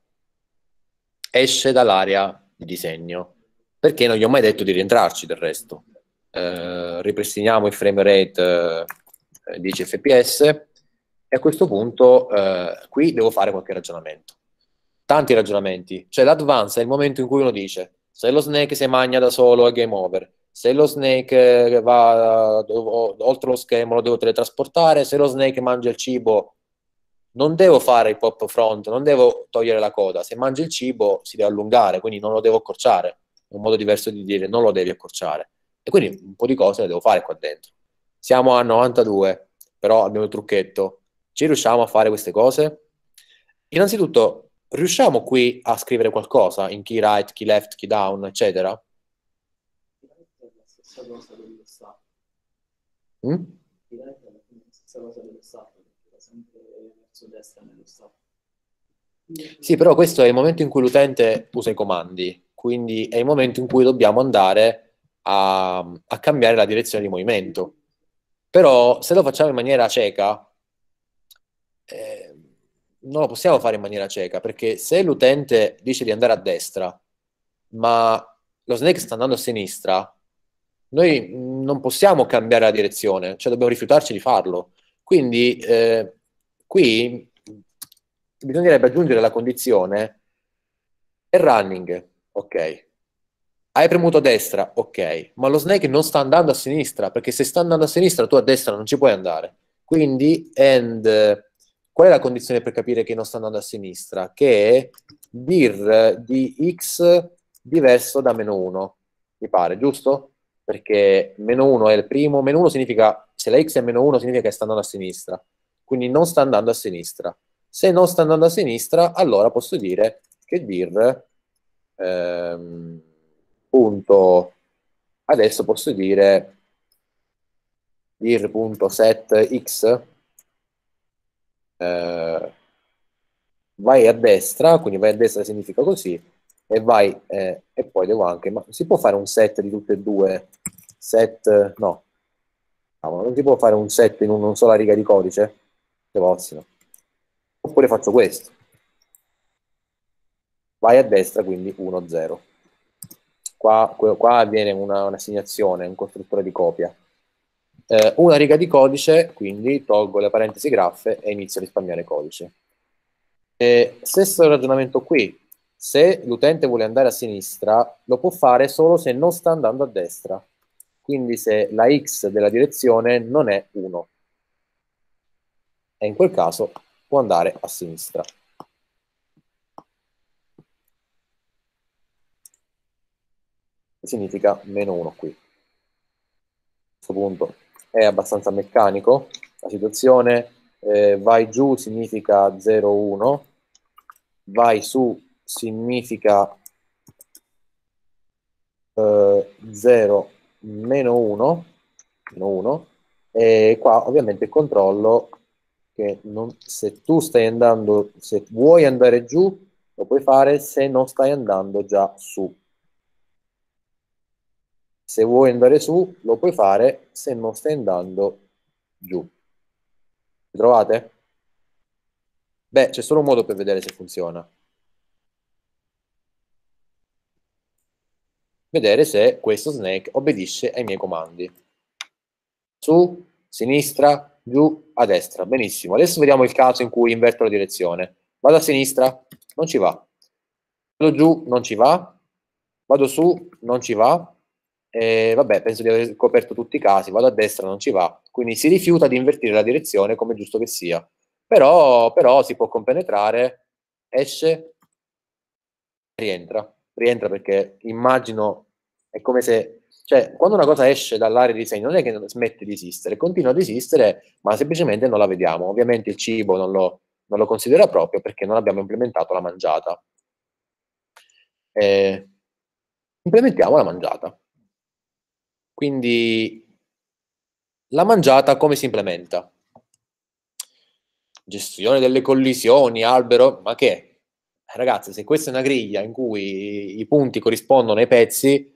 Esce dall'area di disegno perché non gli ho mai detto di rientrarci del resto. Eh, ripristiniamo il frame rate eh, 10 fps e a questo punto eh, qui devo fare qualche ragionamento. Tanti ragionamenti, cioè l'advance è il momento in cui uno dice se lo snake si magna da solo è game over, se lo snake eh, va oltre lo schermo lo devo teletrasportare, se lo snake mangia il cibo non devo fare il pop front, non devo togliere la coda, se mangia il cibo si deve allungare, quindi non lo devo accorciare è un modo diverso di dire non lo devi accorciare. E quindi un po' di cose le devo fare qua dentro. Siamo a 92, però abbiamo il trucchetto. Ci riusciamo a fare queste cose? Innanzitutto, riusciamo qui a scrivere qualcosa in key right, key left, key down, eccetera? Mm? Sì, però questo è il momento in cui l'utente usa i comandi. Quindi è il momento in cui dobbiamo andare a, a cambiare la direzione di movimento. Però se lo facciamo in maniera cieca, eh, non lo possiamo fare in maniera cieca, perché se l'utente dice di andare a destra, ma lo snake sta andando a sinistra, noi non possiamo cambiare la direzione, cioè dobbiamo rifiutarci di farlo. Quindi eh, qui bisognerebbe aggiungere la condizione e running, ok. Hai premuto a destra, ok, ma lo snake non sta andando a sinistra, perché se sta andando a sinistra tu a destra non ci puoi andare. Quindi, and, qual è la condizione per capire che non sta andando a sinistra? Che è dir di x diverso da meno 1, mi pare, giusto? Perché meno 1 è il primo, meno 1 significa, se la x è meno 1 significa che sta andando a sinistra, quindi non sta andando a sinistra. Se non sta andando a sinistra, allora posso dire che dir ehm, punto, adesso posso dire dir.setx eh, vai a destra, quindi vai a destra significa così, e vai, eh, e poi devo anche, ma si può fare un set di tutte e due, set, no, non si può fare un set in una sola riga di codice? Se fossimo. Oppure faccio questo vai a destra, quindi 1-0. Qua, qua, avviene una, un'assegnazione, un costruttore di copia. Eh, una riga di codice, quindi tolgo le parentesi graffe e inizio a risparmiare codice. E stesso ragionamento qui, se l'utente vuole andare a sinistra, lo può fare solo se non sta andando a destra, quindi se la x della direzione non è 1. E in quel caso può andare a sinistra. significa meno 1 qui. A questo punto è abbastanza meccanico la situazione, eh, vai giù significa 0, 1, vai su significa eh, 0, meno 1, meno 1, e qua ovviamente controllo che non, se tu stai andando, se vuoi andare giù, lo puoi fare se non stai andando già su. Se vuoi andare su, lo puoi fare se non stai andando giù. Mi trovate? Beh, c'è solo un modo per vedere se funziona. Vedere se questo snake obbedisce ai miei comandi. Su, sinistra, giù, a destra. Benissimo. Adesso vediamo il caso in cui inverto la direzione. Vado a sinistra, non ci va. Vado giù, non ci va. Vado su, non ci va. E vabbè, penso di aver coperto tutti i casi, vado a destra, non ci va. Quindi si rifiuta di invertire la direzione come giusto che sia. Però, però si può compenetrare, esce, rientra. Rientra perché immagino, è come se... Cioè, quando una cosa esce dall'area di segno non è che smette di esistere, continua ad esistere, ma semplicemente non la vediamo. Ovviamente il cibo non lo, non lo considera proprio perché non abbiamo implementato la mangiata. Eh, implementiamo la mangiata quindi la mangiata come si implementa? Gestione delle collisioni, albero, ma che? Eh, ragazzi, se questa è una griglia in cui i punti corrispondono ai pezzi,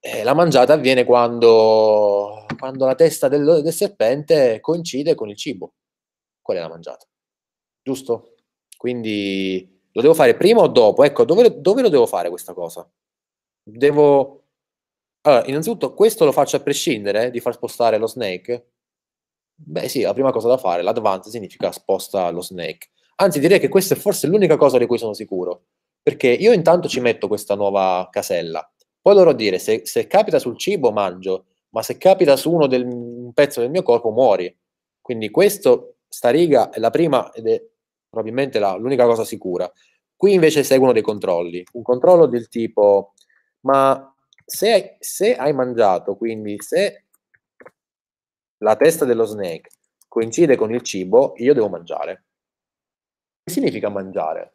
eh, la mangiata avviene quando, quando la testa del, del serpente coincide con il cibo. Qual è la mangiata. Giusto? Quindi lo devo fare prima o dopo? Ecco, dove, dove, lo devo fare questa cosa? Devo allora, innanzitutto questo lo faccio a prescindere di far spostare lo snake? Beh sì, la prima cosa da fare, l'advance significa sposta lo snake. Anzi, direi che questa è forse l'unica cosa di cui sono sicuro, perché io intanto ci metto questa nuova casella, poi dovrò dire se, se capita sul cibo mangio, ma se capita su uno del, un pezzo del mio corpo muori. Quindi questa, sta riga è la prima ed è probabilmente la, l'unica cosa sicura. Qui invece seguono dei controlli, un controllo del tipo ma se hai, se hai mangiato, quindi se la testa dello snake coincide con il cibo, io devo mangiare. Che significa mangiare?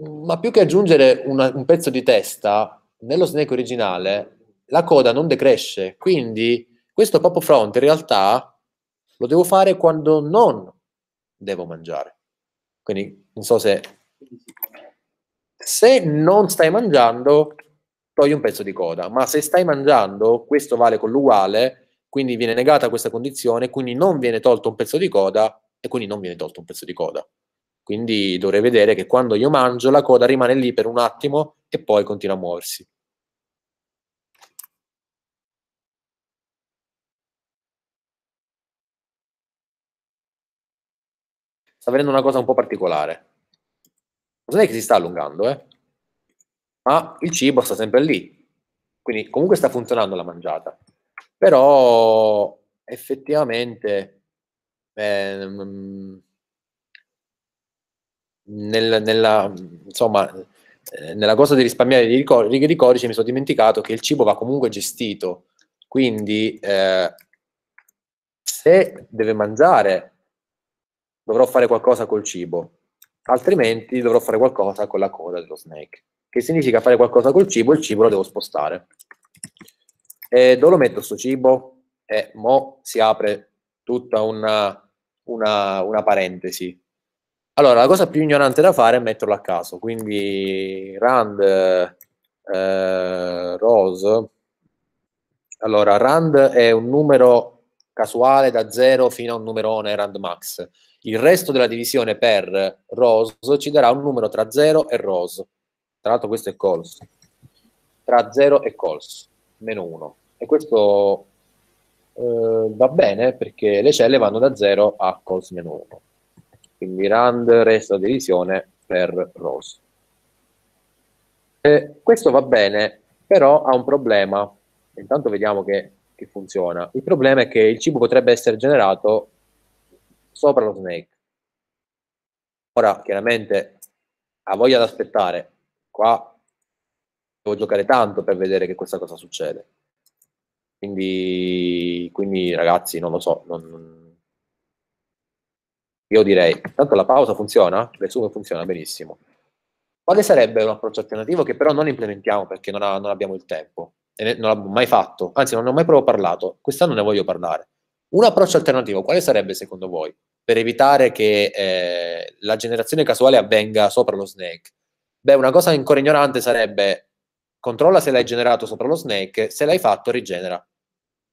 Mm, ma più che aggiungere una, un pezzo di testa, nello snake originale la coda non decresce, quindi questo pop front in realtà lo devo fare quando non devo mangiare. Quindi non so se se non stai mangiando, togli un pezzo di coda, ma se stai mangiando, questo vale con l'uguale, quindi viene negata questa condizione, quindi non viene tolto un pezzo di coda e quindi non viene tolto un pezzo di coda. Quindi dovrei vedere che quando io mangio la coda rimane lì per un attimo e poi continua a muoversi. sta avendo una cosa un po' particolare non è che si sta allungando, eh? ma il cibo sta sempre lì. Quindi comunque sta funzionando la mangiata. Però effettivamente eh, nel, nella, insomma, eh, nella cosa di risparmiare i righe di codice mi sono dimenticato che il cibo va comunque gestito. Quindi eh, se deve mangiare dovrò fare qualcosa col cibo altrimenti dovrò fare qualcosa con la coda dello snake, che significa fare qualcosa col cibo, il cibo lo devo spostare. E dove lo metto sto cibo? E mo si apre tutta una, una, una parentesi. Allora, la cosa più ignorante da fare è metterlo a caso, quindi rand eh, rose. Allora, rand è un numero casuale da 0 fino a un numerone rand max. Il resto della divisione per ROS ci darà un numero tra 0 e ROS. Tra l'altro questo è calls. Tra 0 e calls, meno 1. E questo eh, va bene perché le celle vanno da 0 a calls meno 1. Quindi rand resto della divisione per ROS. Eh, questo va bene, però ha un problema. Intanto vediamo che, che funziona. Il problema è che il cibo potrebbe essere generato sopra lo snake. Ora, chiaramente, ha voglia di aspettare. Qua devo giocare tanto per vedere che questa cosa succede. Quindi, quindi ragazzi, non lo so. Non... Io direi, tanto la pausa funziona, Le che funziona benissimo. Quale sarebbe un approccio alternativo che però non implementiamo perché non, ha, non abbiamo il tempo? E non l'abbiamo mai fatto, anzi non ne ho mai proprio parlato, quest'anno ne voglio parlare. Un approccio alternativo, quale sarebbe secondo voi? Per evitare che eh, la generazione casuale avvenga sopra lo snake. Beh, una cosa ancora ignorante sarebbe controlla se l'hai generato sopra lo snake, se l'hai fatto rigenera.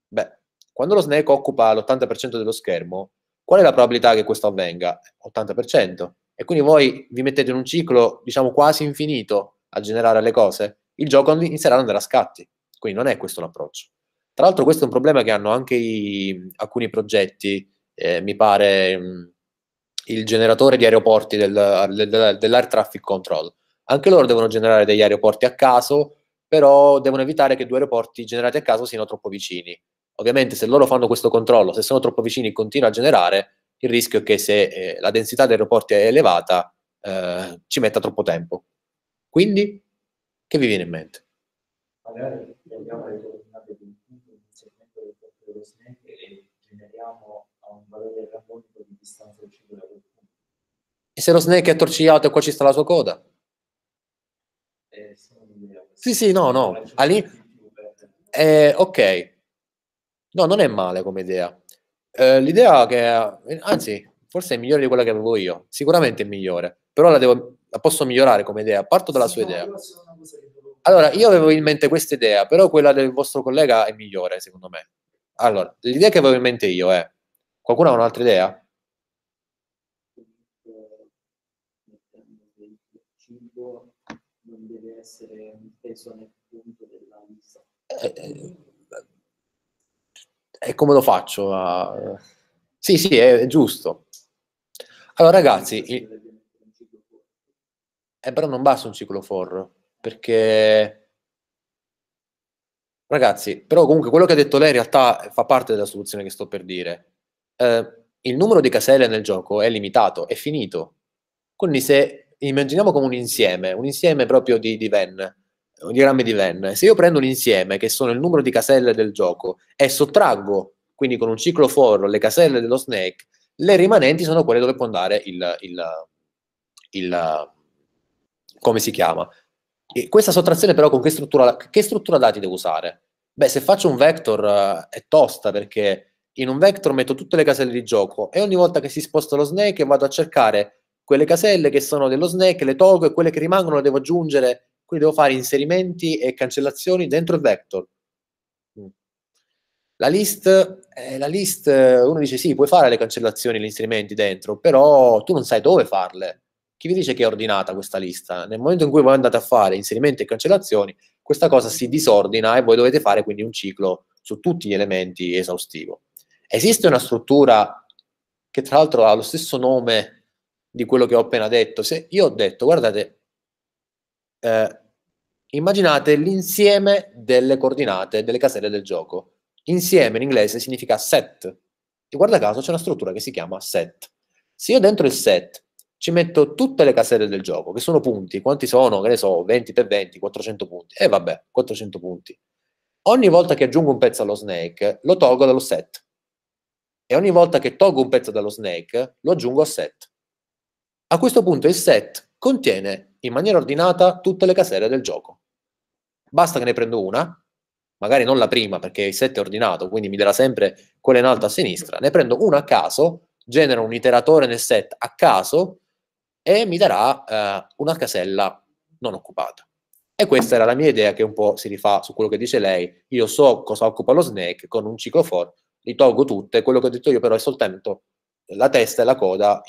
Beh, quando lo snake occupa l'80% dello schermo, qual è la probabilità che questo avvenga? 80%. E quindi voi vi mettete in un ciclo, diciamo, quasi infinito a generare le cose, il gioco inizierà ad andare a scatti. Quindi non è questo l'approccio. Tra l'altro questo è un problema che hanno anche i, alcuni progetti, eh, mi pare mh, mm, il generatore di aeroporti del, del, dell'air traffic control. Anche loro devono generare degli aeroporti a caso, però devono evitare che due aeroporti generati a caso siano troppo vicini. Ovviamente se loro fanno questo controllo, se sono troppo vicini e continuano a generare, il rischio è che se eh, la densità dei aeroporti è elevata, eh, ci metta troppo tempo. Quindi, che vi viene in mente? Magari, andiamo a avere l'armonico di distanza del ciclo da quel punto. E se lo snake è attorcigliato e qua ci sta la sua coda? Eh, sì, sì, no, no. Allì... Ah, eh, ok. No, non è male come idea. Eh, l'idea che... Anzi, forse è migliore di quella che avevo io. Sicuramente è migliore. Però la, devo... la posso migliorare come idea. Parto dalla sì, sua no, idea. Allora, io avevo in mente questa idea, però quella del vostro collega è migliore, secondo me. Allora, l'idea che avevo in mente io è Qualcuno ha un'altra idea? cibo E come lo faccio? A... Sì, sì, è, giusto. Allora, ragazzi, il... eh, però non basta un ciclofor perché. Ragazzi, però comunque quello che ha detto lei in realtà fa parte della soluzione che sto per dire eh, il numero di caselle nel gioco è limitato, è finito. Quindi se immaginiamo come un insieme, un insieme proprio di, di Venn, un diagramma di Venn, se io prendo un insieme che sono il numero di caselle del gioco e sottraggo, quindi con un ciclo for, le caselle dello snake, le rimanenti sono quelle dove può andare il, il, il come si chiama. E questa sottrazione però con che struttura, che struttura dati devo usare? Beh, se faccio un vector uh, è tosta perché in un vector metto tutte le caselle di gioco e ogni volta che si sposta lo snake vado a cercare quelle caselle che sono dello snake, le tolgo e quelle che rimangono le devo aggiungere, quindi devo fare inserimenti e cancellazioni dentro il vector. Mm. La list, eh, la list, uno dice sì, puoi fare le cancellazioni, gli inserimenti dentro, però tu non sai dove farle. Chi vi dice che è ordinata questa lista? Nel momento in cui voi andate a fare inserimenti e cancellazioni, questa cosa si disordina e voi dovete fare quindi un ciclo su tutti gli elementi esaustivo. Esiste una struttura che tra l'altro ha lo stesso nome di quello che ho appena detto. Se io ho detto, guardate, eh, immaginate l'insieme delle coordinate delle caselle del gioco. Insieme in inglese significa set. E guarda caso c'è una struttura che si chiama set. Se io dentro il set ci metto tutte le caselle del gioco, che sono punti, quanti sono, che ne so, 20 per 20, 400 punti, e eh, vabbè, 400 punti. Ogni volta che aggiungo un pezzo allo snake, lo tolgo dallo set e ogni volta che tolgo un pezzo dallo snake lo aggiungo a set. A questo punto il set contiene in maniera ordinata tutte le caselle del gioco. Basta che ne prendo una, magari non la prima perché il set è ordinato, quindi mi darà sempre quella in alto a sinistra, ne prendo una a caso, genero un iteratore nel set a caso e mi darà eh, una casella non occupata. E questa era la mia idea che un po' si rifà su quello che dice lei. Io so cosa occupa lo snake, con un ciclo for li tolgo tutte, quello che ho detto io però è soltanto la testa e la coda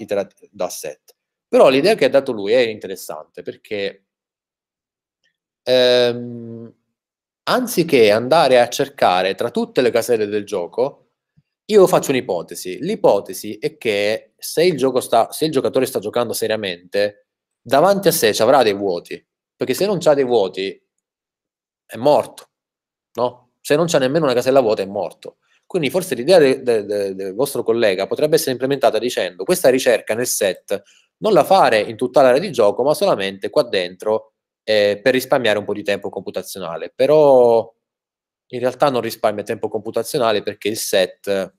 da set. Però l'idea che ha dato lui è interessante perché ehm, anziché andare a cercare tra tutte le caselle del gioco, io faccio un'ipotesi. L'ipotesi è che se il, sta, se il giocatore sta giocando seriamente, davanti a sé ci avrà dei vuoti, perché se non c'ha dei vuoti è morto, no? Se non c'è nemmeno una casella vuota è morto. Quindi forse l'idea de, de, de, del vostro collega potrebbe essere implementata dicendo questa ricerca nel set non la fare in tutta l'area di gioco, ma solamente qua dentro eh, per risparmiare un po' di tempo computazionale. Però in realtà non risparmia tempo computazionale perché il set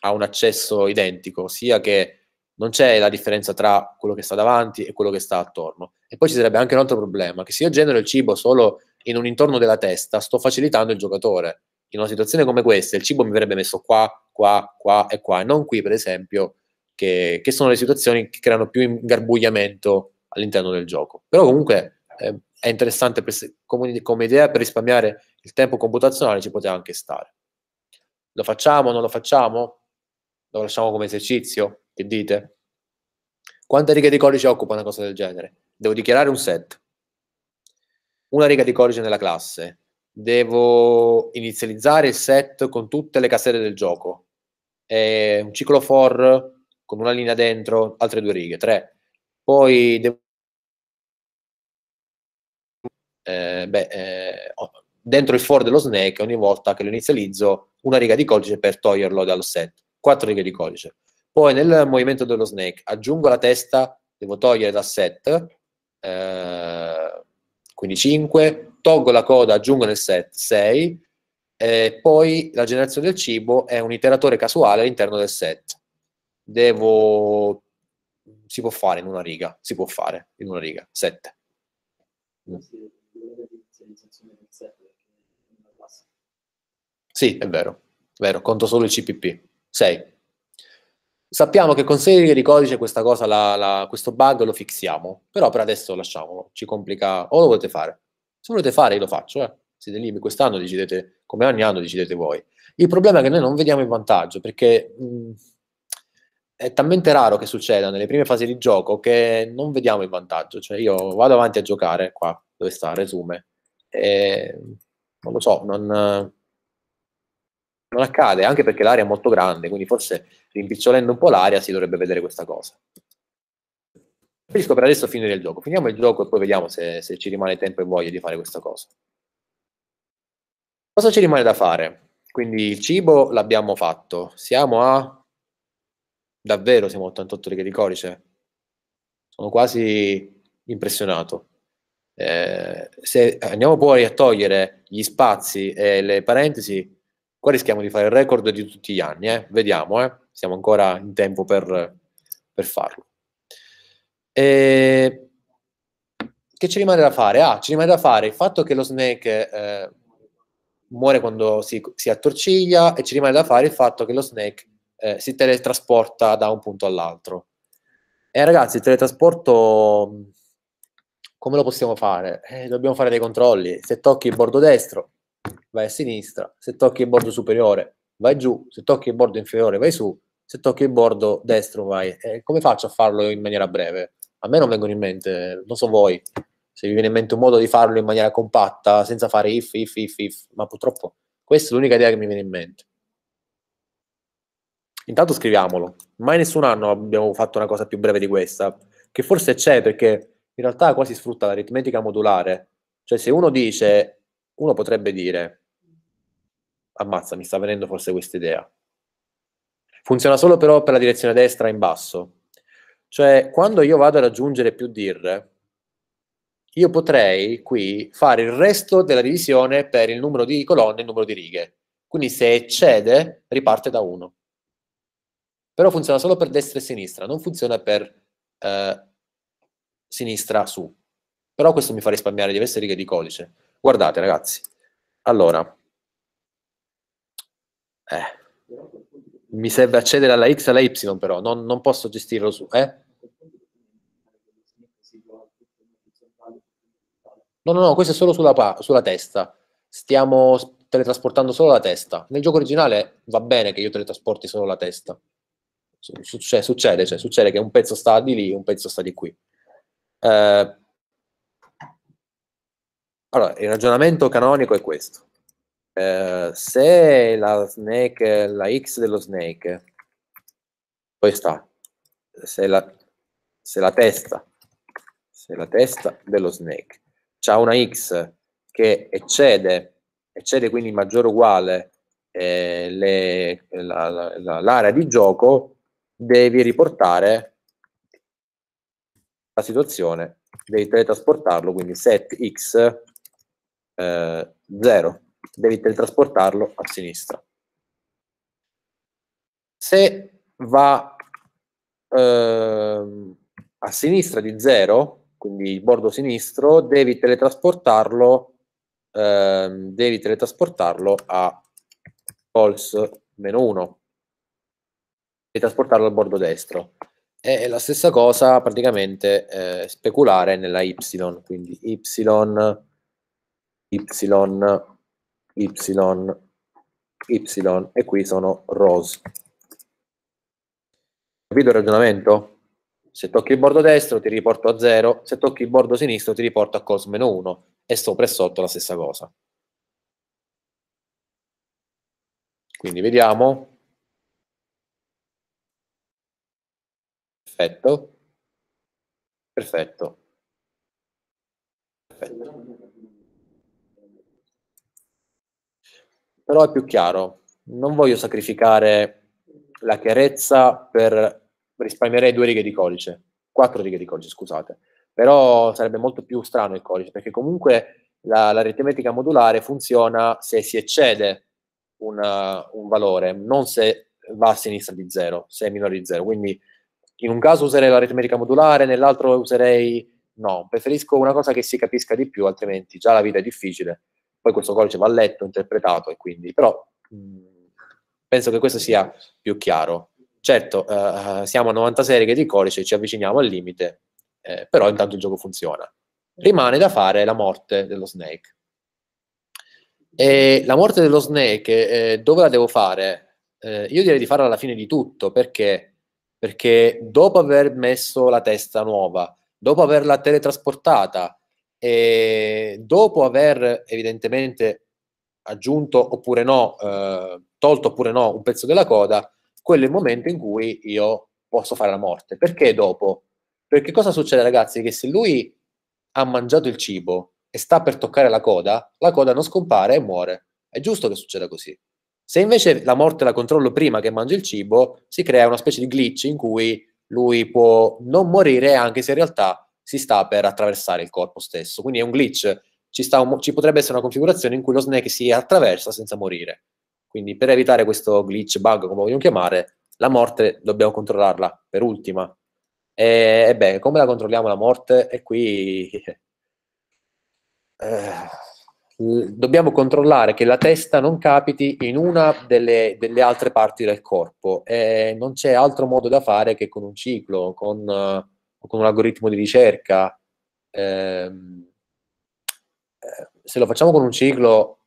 ha un accesso identico, sia che non c'è la differenza tra quello che sta davanti e quello che sta attorno. E poi ci sarebbe anche un altro problema, che se io genero il cibo solo in un intorno della testa, sto facilitando il giocatore in una situazione come questa il cibo mi verrebbe messo qua, qua, qua e qua, e non qui, per esempio, che, che sono le situazioni che creano più ingarbugliamento all'interno del gioco. Però comunque eh, è interessante per, come, come, idea per risparmiare il tempo computazionale, ci poteva anche stare. Lo facciamo, non lo facciamo? Lo lasciamo come esercizio? Che dite? Quante righe di codice occupa una cosa del genere? Devo dichiarare un set. Una riga di codice nella classe, devo inizializzare il set con tutte le caselle del gioco. È un ciclo for con una linea dentro, altre due righe, tre. Poi devo... Eh, beh, eh, dentro il for dello snake, ogni volta che lo inizializzo, una riga di codice per toglierlo dal set. Quattro righe di codice. Poi nel movimento dello snake aggiungo la testa, devo togliere dal set, eh, quindi 5, tolgo la coda, aggiungo nel set 6, eh, poi la generazione del cibo è un iteratore casuale all'interno del set. Devo... si può fare in una riga, si può fare in una riga, 7. Mm. Sì, è vero, vero, conto solo il CPP, 6. Sappiamo che con 6 righe di codice questa cosa, la, la, questo bug lo fixiamo, però per adesso lasciamolo, ci complica, o lo volete fare? Se volete fare, io lo faccio. Eh. Siete lì quest'anno decidete, come ogni anno decidete voi. Il problema è che noi non vediamo il vantaggio, perché mh, mm, è talmente raro che succeda nelle prime fasi di gioco che non vediamo il vantaggio. Cioè io vado avanti a giocare, qua, dove sta, resume, e non lo so, non, non accade, anche perché l'area è molto grande, quindi forse rimpicciolendo un po' l'area si dovrebbe vedere questa cosa. Preferisco per adesso finire il gioco. Finiamo il gioco e poi vediamo se, se ci rimane tempo e voglia di fare questa cosa. Cosa ci rimane da fare? Quindi il cibo l'abbiamo fatto. Siamo a... Davvero siamo a 88 righe di codice? Sono quasi impressionato. Eh, se andiamo poi a togliere gli spazi e le parentesi, qua rischiamo di fare il record di tutti gli anni. Eh? Vediamo, eh? siamo ancora in tempo per, per farlo. E ehm, che ci rimane da fare? Ah, ci rimane da fare il fatto che lo snake eh, muore quando si, si, attorciglia e ci rimane da fare il fatto che lo snake eh, si teletrasporta da un punto all'altro. E eh, ragazzi, il teletrasporto come lo possiamo fare? Eh, dobbiamo fare dei controlli. Se tocchi il bordo destro, vai a sinistra. Se tocchi il bordo superiore, vai giù. Se tocchi il bordo inferiore, vai su. Se tocchi il bordo destro, vai. Eh, come faccio a farlo in maniera breve? A me non vengono in mente, non so voi, se vi viene in mente un modo di farlo in maniera compatta, senza fare if, if, if, if, ma purtroppo questa è l'unica idea che mi viene in mente. Intanto scriviamolo. Mai nessun anno abbiamo fatto una cosa più breve di questa, che forse c'è perché in realtà qua si sfrutta l'aritmetica modulare. Cioè se uno dice, uno potrebbe dire, ammazza, mi sta venendo forse questa idea. Funziona solo però per la direzione destra in basso, cioè, quando io vado ad aggiungere più dir, io potrei qui fare il resto della divisione per il numero di colonne e il numero di righe. Quindi se eccede, riparte da 1. Però funziona solo per destra e sinistra, non funziona per eh, sinistra su. Però questo mi fa risparmiare diverse righe di codice. Guardate, ragazzi. Allora. Eh mi serve accedere alla X e alla Y però, non, non posso gestirlo su, eh? No, no, no, questo è solo sulla, pa- sulla testa, stiamo teletrasportando solo la testa. Nel gioco originale va bene che io teletrasporti solo la testa. Succede, cioè, succede, cioè, succede che un pezzo sta di lì, un pezzo sta di qui. Eh, allora, il ragionamento canonico è questo. Eh, se la, snake, la x dello snake, questa, se la, se la testa, se la testa dello snake ha una x che eccede, eccede quindi maggiore o uguale eh, l'area la, la, di gioco, devi riportare la situazione, devi teletrasportarlo, quindi set x eh, 0 devi teletrasportarlo a sinistra. Se va eh, a sinistra di 0, quindi il bordo sinistro, devi teletrasportarlo, eh, devi teletrasportarlo a calls-1 e trasportarlo al bordo destro. È la stessa cosa praticamente eh, speculare nella y, quindi y, y y, y e qui sono rows. Capito il ragionamento? Se tocchi il bordo destro ti riporto a 0, se tocchi il bordo sinistro ti riporto a cos 1 e sopra e sotto la stessa cosa. Quindi vediamo. Perfetto. Perfetto. Perfetto. però è più chiaro. Non voglio sacrificare la chiarezza per risparmiare due righe di codice, quattro righe di codice, scusate. Però sarebbe molto più strano il codice, perché comunque la, l'aritmetica modulare funziona se si eccede una, un valore, non se va a sinistra di zero, se è minore di zero, Quindi in un caso userei l'aritmetica modulare, nell'altro userei no, preferisco una cosa che si capisca di più, altrimenti già la vita è difficile poi questo codice va letto, interpretato e quindi, però penso che questo sia più chiaro. Certo, eh, eh siamo a 90 serie di codice, ci avviciniamo al limite, eh, però intanto il gioco funziona. Rimane da fare la morte dello Snake. E la morte dello Snake, eh, dove la devo fare? Eh, io direi di farla alla fine di tutto, perché? Perché dopo aver messo la testa nuova, dopo averla teletrasportata, e dopo aver evidentemente aggiunto oppure no, eh, tolto oppure no un pezzo della coda, quello è il momento in cui io posso fare la morte. Perché dopo? Perché cosa succede ragazzi? Che se lui ha mangiato il cibo e sta per toccare la coda, la coda non scompare e muore. È giusto che succeda così. Se invece la morte la controllo prima che mangi il cibo, si crea una specie di glitch in cui lui può non morire anche se in realtà si sta per attraversare il corpo stesso. Quindi è un glitch. Ci, un, ci potrebbe essere una configurazione in cui lo snake si attraversa senza morire. Quindi per evitare questo glitch, bug, come vogliamo chiamare, la morte dobbiamo controllarla per ultima. E, e beh, come la controlliamo la morte? E qui... Eh, dobbiamo controllare che la testa non capiti in una delle, delle altre parti del corpo. E non c'è altro modo da fare che con un ciclo, con o con un algoritmo di ricerca, ehm, eh, se lo facciamo con un ciclo,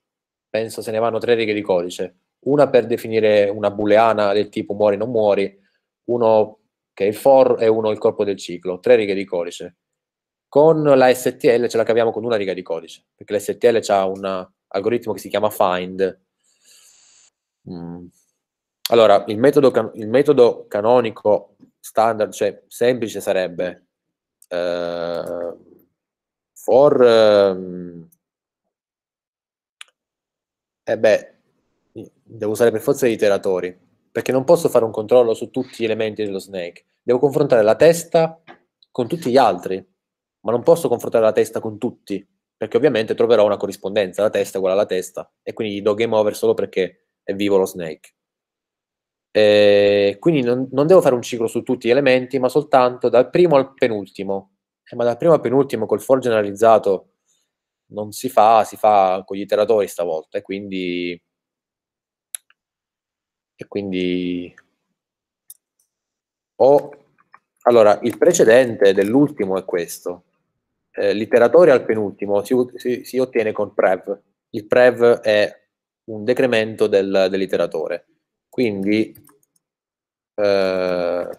penso se ne vanno tre righe di codice. Una per definire una booleana del tipo muori o non muori, uno che è il for e uno il corpo del ciclo, tre righe di codice. Con la STL ce la caviamo con una riga di codice, perché la STL ha un algoritmo che si chiama find. Mm. Allora, il metodo, il metodo canonico standard, cioè semplice sarebbe uh, for um, eh beh, devo usare per forza gli iteratori, perché non posso fare un controllo su tutti gli elementi dello snake. Devo confrontare la testa con tutti gli altri, ma non posso confrontare la testa con tutti, perché ovviamente troverò una corrispondenza, la testa è uguale alla testa, e quindi gli do game over solo perché è vivo lo snake. Eh, quindi non, non, devo fare un ciclo su tutti gli elementi, ma soltanto dal primo al penultimo. Eh, ma dal primo al penultimo col for generalizzato non si fa, si fa con gli iteratori stavolta, e quindi... E quindi... O... Allora, il precedente dell'ultimo è questo. Eh, l'iteratore al penultimo si, si, si, ottiene con prev. Il prev è un decremento del, dell'iteratore. Quindi eh,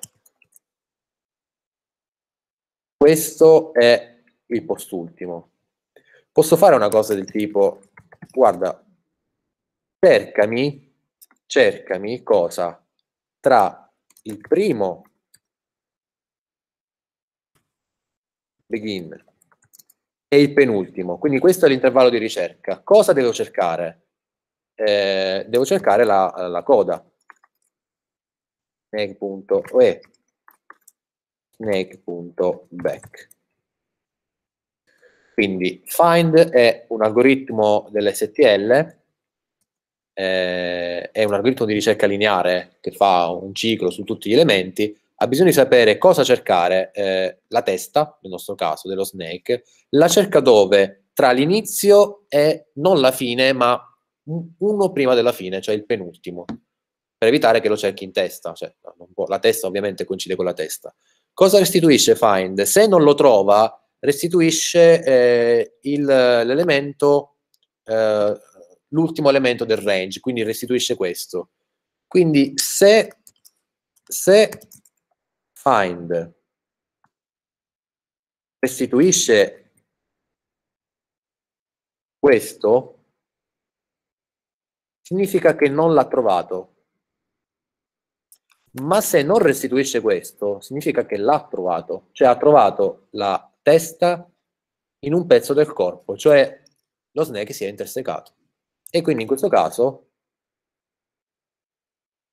questo è il postultimo. Posso fare una cosa del tipo, guarda, cercami, cercami cosa tra il primo begin e il penultimo. Quindi questo è l'intervallo di ricerca. Cosa devo cercare? eh, devo cercare la, la coda snake.oe snake.back quindi find è un algoritmo dell'STL eh, è un algoritmo di ricerca lineare che fa un ciclo su tutti gli elementi ha bisogno di sapere cosa cercare eh, la testa, nel nostro caso dello snake la cerca dove? tra l'inizio e non la fine ma uno prima della fine, cioè il penultimo, per evitare che lo cerchi in testa. Cioè, può, la testa ovviamente coincide con la testa. Cosa restituisce find? Se non lo trova, restituisce eh, il, l'elemento, eh, l'ultimo elemento del range, quindi restituisce questo. Quindi se, se find restituisce questo, significa che non l'ha trovato. Ma se non restituisce questo, significa che l'ha trovato, cioè ha trovato la testa in un pezzo del corpo, cioè lo snake si è intersecato. E quindi in questo caso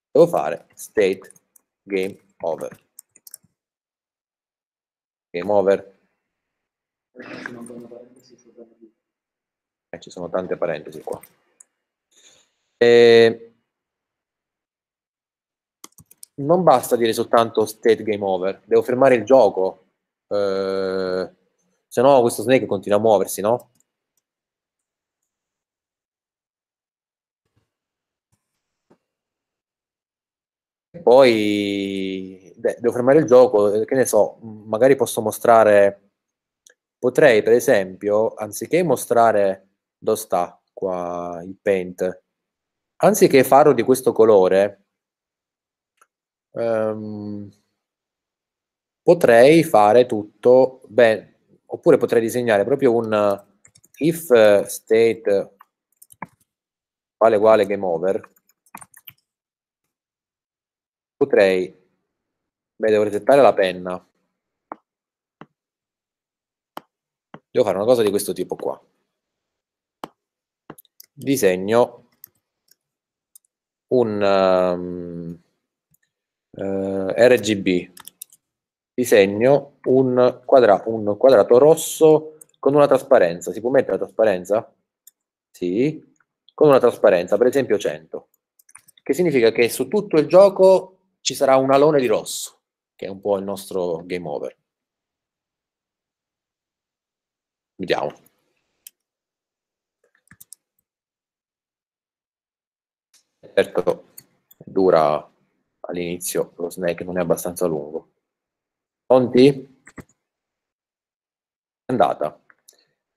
devo fare state game over. Game over. Eh, ci sono tante parentesi qua non basta dire soltanto state game over, devo fermare il gioco, eh, se no questo snake continua a muoversi, no? poi de- devo fermare il gioco, eh, che ne so, magari posso mostrare, potrei per esempio, anziché mostrare dove sta qua il paint, anziché farlo di questo colore, ehm, potrei fare tutto, beh, oppure potrei disegnare proprio un if state uguale uguale game over, potrei, beh, devo resettare la penna, devo fare una cosa di questo tipo qua disegno un um, ehm, uh, eh, RGB disegno un, quadra un quadrato rosso con una trasparenza. Si può mettere la trasparenza? Sì, con una trasparenza, per esempio 100. Che significa che su tutto il gioco ci sarà un alone di rosso, che è un po' il nostro game over. Vediamo. certo dura all'inizio lo snake, non è abbastanza lungo. Pronti? Andata.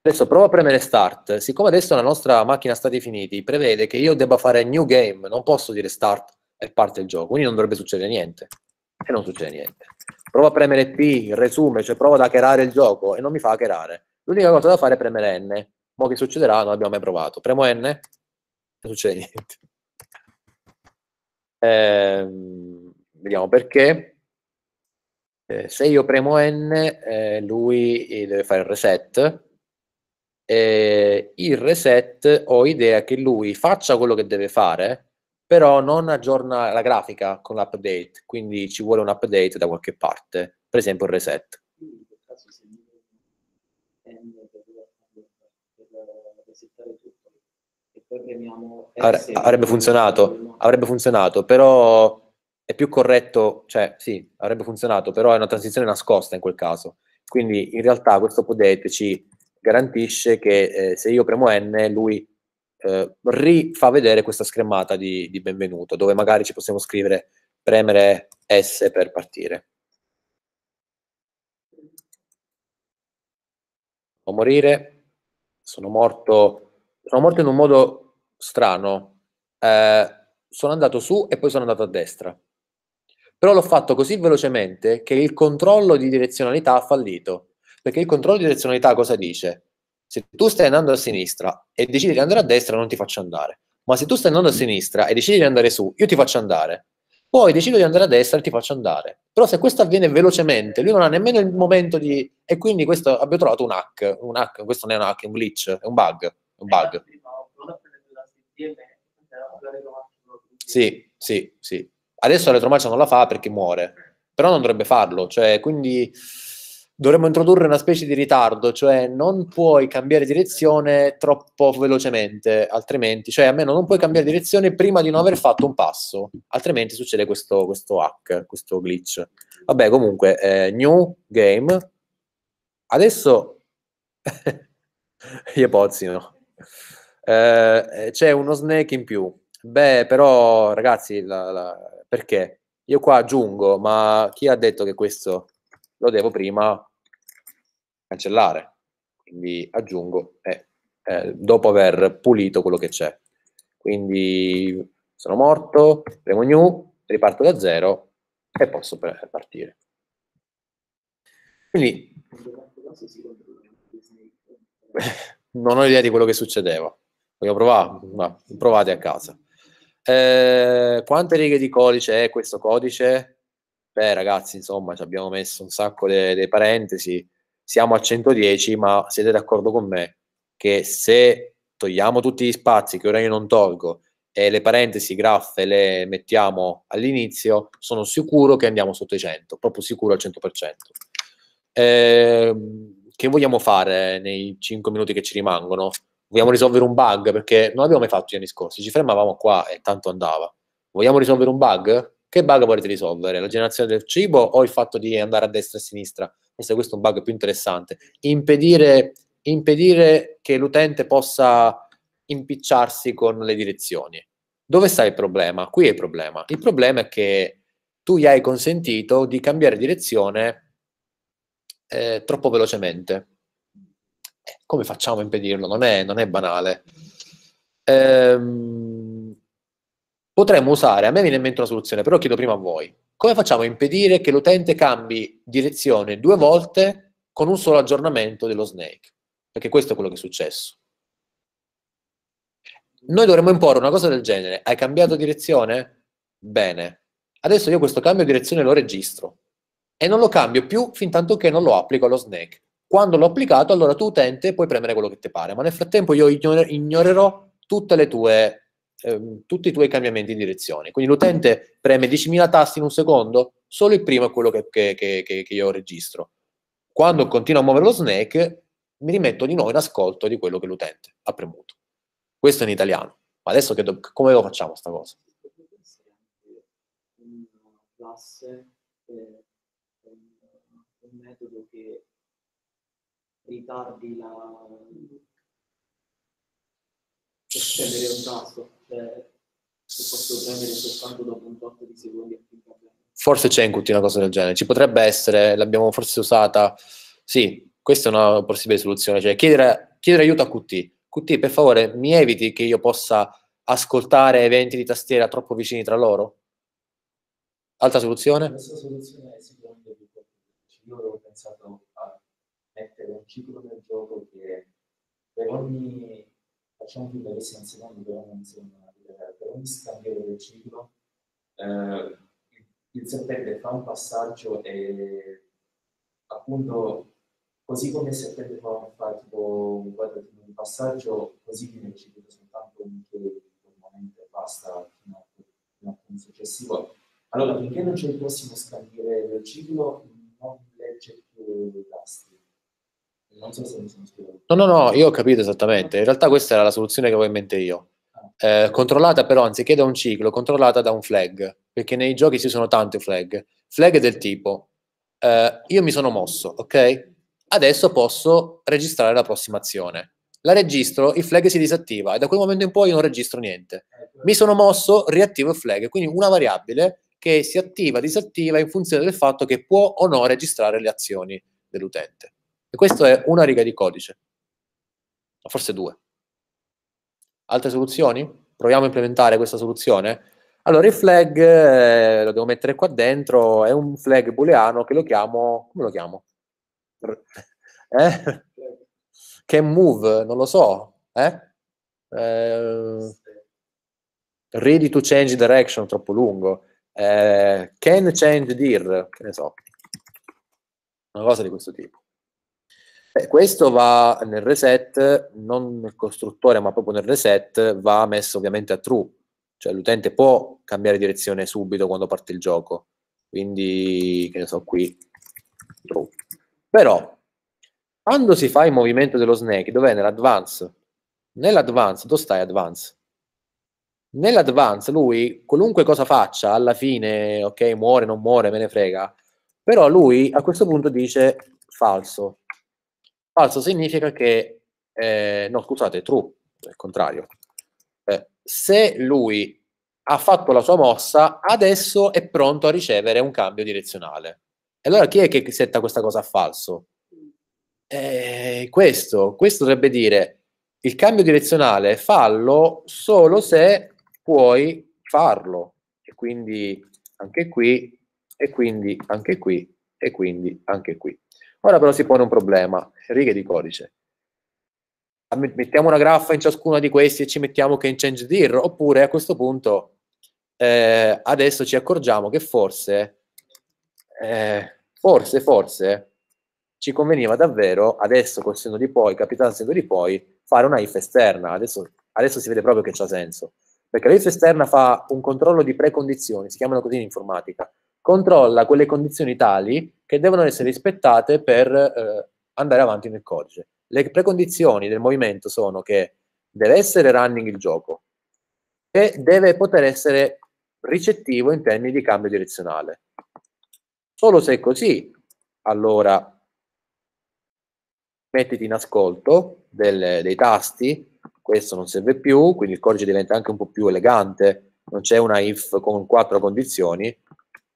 Adesso provo a premere start. Siccome adesso la nostra macchina stati finiti prevede che io debba fare new game, non posso dire start e parte il gioco, quindi non dovrebbe succedere niente. E non succede niente. Provo a premere P, resume, cioè provo ad hackerare il gioco e non mi fa hackerare. L'unica cosa da fare è premere N. Mo che succederà non abbiamo mai provato. Premo N, non succede niente eh, vediamo perché, eh, se io premo N, eh, lui eh, deve fare il reset, il reset ho idea che lui faccia quello che deve fare, però non aggiorna la grafica con l'update, quindi ci vuole un update da qualche parte, per esempio il reset. premiamo S. avrebbe funzionato, avrebbe funzionato, però è più corretto, cioè sì, avrebbe funzionato, però è una transizione nascosta in quel caso. Quindi in realtà questo podete ci garantisce che eh, se io premo N, lui eh, rifà vedere questa schermata di, di benvenuto, dove magari ci possiamo scrivere premere S per partire. O morire, sono morto sono morto in un modo strano. Eh, sono andato su e poi sono andato a destra. Però l'ho fatto così velocemente che il controllo di direzionalità ha fallito. Perché il controllo di direzionalità cosa dice? Se tu stai andando a sinistra e decidi di andare a destra, non ti faccio andare. Ma se tu stai andando a sinistra e decidi di andare su, io ti faccio andare. Poi decido di andare a destra e ti faccio andare. Però se questo avviene velocemente, lui non ha nemmeno il momento di... E quindi questo abbiamo trovato un hack. Un hack questo non è un hack, è un glitch, è un bug un bug. Cioè, sì, sì, sì. Adesso l'elettromarcia non la fa perché muore, però non dovrebbe farlo, cioè, quindi dovremmo introdurre una specie di ritardo, cioè non puoi cambiare direzione troppo velocemente, altrimenti, cioè almeno non puoi cambiare direzione prima di non aver fatto un passo, altrimenti succede questo, questo hack, questo glitch. Vabbè, comunque, eh, new game. Adesso... Io no? Eh, eh, c'è uno snack in più. Beh, però, ragazzi, la, la, perché? Io qua aggiungo, ma chi ha detto che questo lo devo prima cancellare? Quindi aggiungo eh, eh, dopo aver pulito quello che c'è. Quindi sono morto, premo new, riparto da zero e posso partire. Quindi non ho idea di quello che succedeva voglio provare? Ma provate a casa. Eh, quante righe di codice è questo codice? Beh, ragazzi, insomma, ci abbiamo messo un sacco di parentesi. Siamo a 110, ma siete d'accordo con me che se togliamo tutti gli spazi che ora io non tolgo e le parentesi graffe le mettiamo all'inizio, sono sicuro che andiamo sotto i 100, proprio sicuro al 100%. Eh, che vogliamo fare nei 5 minuti che ci rimangono? vogliamo risolvere un bug perché non l'abbiamo mai fatto gli anni scorsi, ci fermavamo qua e tanto andava. Vogliamo risolvere un bug? Che bug volete risolvere? La generazione del cibo o il fatto di andare a destra e a sinistra? Forse questo è un bug più interessante. Impedire, impedire che l'utente possa impicciarsi con le direzioni. Dove sta il problema? Qui è il problema. Il problema è che tu gli hai consentito di cambiare direzione eh, troppo velocemente come facciamo a impedirlo? Non è, non è banale. Ehm, potremmo usare, a me viene in mente una soluzione, però chiedo prima a voi, come facciamo a impedire che l'utente cambi direzione due volte con un solo aggiornamento dello snake? Perché questo è quello che è successo. Noi dovremmo imporre una cosa del genere, hai cambiato direzione? Bene, adesso io questo cambio di direzione lo registro e non lo cambio più fin tanto che non lo applico allo snake. Quando l'ho applicato, allora tu utente puoi premere quello che ti pare, ma nel frattempo io ignore, ignorerò tue, eh, tutti i tuoi cambiamenti di direzione. Quindi l'utente preme 10.000 tasti in un secondo, solo il primo è quello che, che, che, che io registro. Quando continuo a muovere lo snake, mi rimetto di nuovo in ascolto di quello che l'utente ha premuto. Questo è in italiano. Ma adesso do- come lo facciamo sta cosa? classe eh, un metodo che ritardi la... per un tasto, cioè se posso premere soltanto dopo un tot di secondi è più Forse c'è in Qt una cosa del genere, ci potrebbe essere, l'abbiamo forse usata, sì, questa è una possibile soluzione, cioè chiedere, chiedere aiuto a Qt. Qt, per favore, mi eviti che io possa ascoltare eventi di tastiera troppo vicini tra loro? Altra soluzione? Questa soluzione è sicuramente più cioè, Io avevo pensato mettere un ciclo del gioco che per ogni, facciamo finta che sia un secondo, però non sia una per ogni scambio del ciclo, eh, il serpente fa un passaggio e appunto così come il serpente fa, fa tipo, guarda, tipo un passaggio, così viene ricevuto soltanto un momento e basta fino a, un successivo. Allora, finché non c'è il prossimo scambio del ciclo, non legge più i tasti. Non so se mi sono spiegato. No, no, no, io ho capito esattamente. In realtà questa era la soluzione che avevo in mente io. Ah. Eh, controllata però anziché da un ciclo, controllata da un flag, perché nei giochi ci sono tante flag. Flag del tipo, eh, io mi sono mosso, ok? Adesso posso registrare la prossima azione. La registro, il flag si disattiva e da quel momento in poi non registro niente. Mi sono mosso, riattivo il flag, quindi una variabile che si attiva, disattiva in funzione del fatto che può o no registrare le azioni dell'utente. E questa è una riga di codice, o forse due. Altre soluzioni? Proviamo a implementare questa soluzione? Allora, il flag, eh, lo devo mettere qua dentro, è un flag booleano che lo chiamo, come lo chiamo? Eh? Che move, non lo so, eh? eh ready to change direction, troppo lungo. Eh, can change dir, che ne so. Una cosa di questo tipo. Beh, questo va nel reset, non nel costruttore, ma proprio nel reset va messo ovviamente a true, cioè l'utente può cambiare direzione subito quando parte il gioco. Quindi, che ne so, qui true. Però quando si fa il movimento dello snake, dov'è nell'advance? Nell'advance, dove stai advance? Nell'advance lui qualunque cosa faccia, alla fine, ok, muore, non muore, me ne frega. Però lui a questo punto dice falso, Falso significa che, eh, no scusate, true, è cioè il contrario. Eh, se lui ha fatto la sua mossa, adesso è pronto a ricevere un cambio direzionale. E allora chi è che setta questa cosa a falso? Eh, questo, questo dovrebbe dire il cambio direzionale fallo solo se puoi farlo. E quindi anche qui, e quindi anche qui, e quindi anche qui. Ora però si pone un problema, righe di codice. Ah, mettiamo una graffa in ciascuna di questi e ci mettiamo che in change dir, oppure a questo punto eh, adesso ci accorgiamo che forse, eh, forse, forse ci conveniva davvero adesso col senno di poi, capitano senno di poi, fare una if esterna. Adesso, adesso si vede proprio che c'ha senso. Perché la if esterna fa un controllo di precondizioni, si chiamano così in informatica controlla quelle condizioni tali che devono essere rispettate per eh, andare avanti nel codice. Le precondizioni del movimento sono che deve essere running il gioco e deve poter essere ricettivo in termini di cambio direzionale. Solo se è così, allora mettiti in ascolto del, dei tasti, questo non serve più, quindi il codice diventa anche un po' più elegante, non c'è una if con quattro condizioni,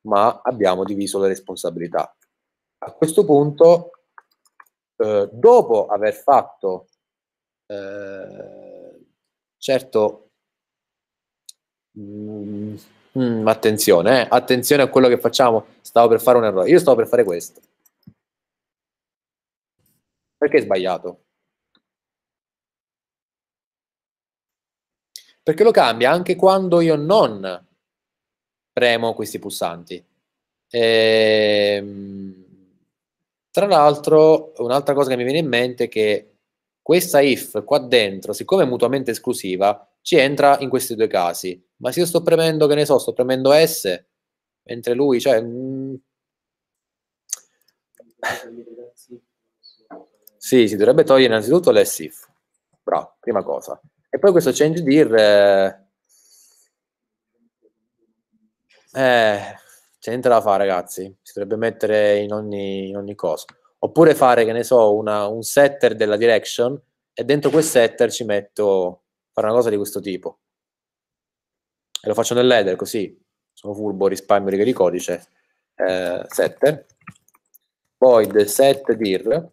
ma abbiamo diviso le responsabilità. A questo punto, eh, dopo aver fatto, eh, certo, mh, mm, mh, mm, attenzione, eh, attenzione a quello che facciamo, stavo per fare un errore, io stavo per fare questo. Perché è sbagliato? Perché lo cambia anche quando io non premo questi pulsanti. Ehm, tra l'altro, un'altra cosa che mi viene in mente è che questa if qua dentro, siccome è mutuamente esclusiva, ci entra in questi due casi. Ma se io sto premendo, che ne so, sto premendo S, mentre lui, cioè... Mh... Mm, sì, si dovrebbe togliere innanzitutto l'SIF. Bravo, prima cosa. E poi questo change dir... Eh eh, c'è niente da fare, ragazzi. Si dovrebbe mettere in ogni, in ogni cosa. Oppure fare, che ne so, una, un setter della direction e dentro quel setter ci metto fare una cosa di questo tipo. E lo faccio nel nell'header così. Sono furbo, risparmio righe di codice. Eh, setter. Void set dir.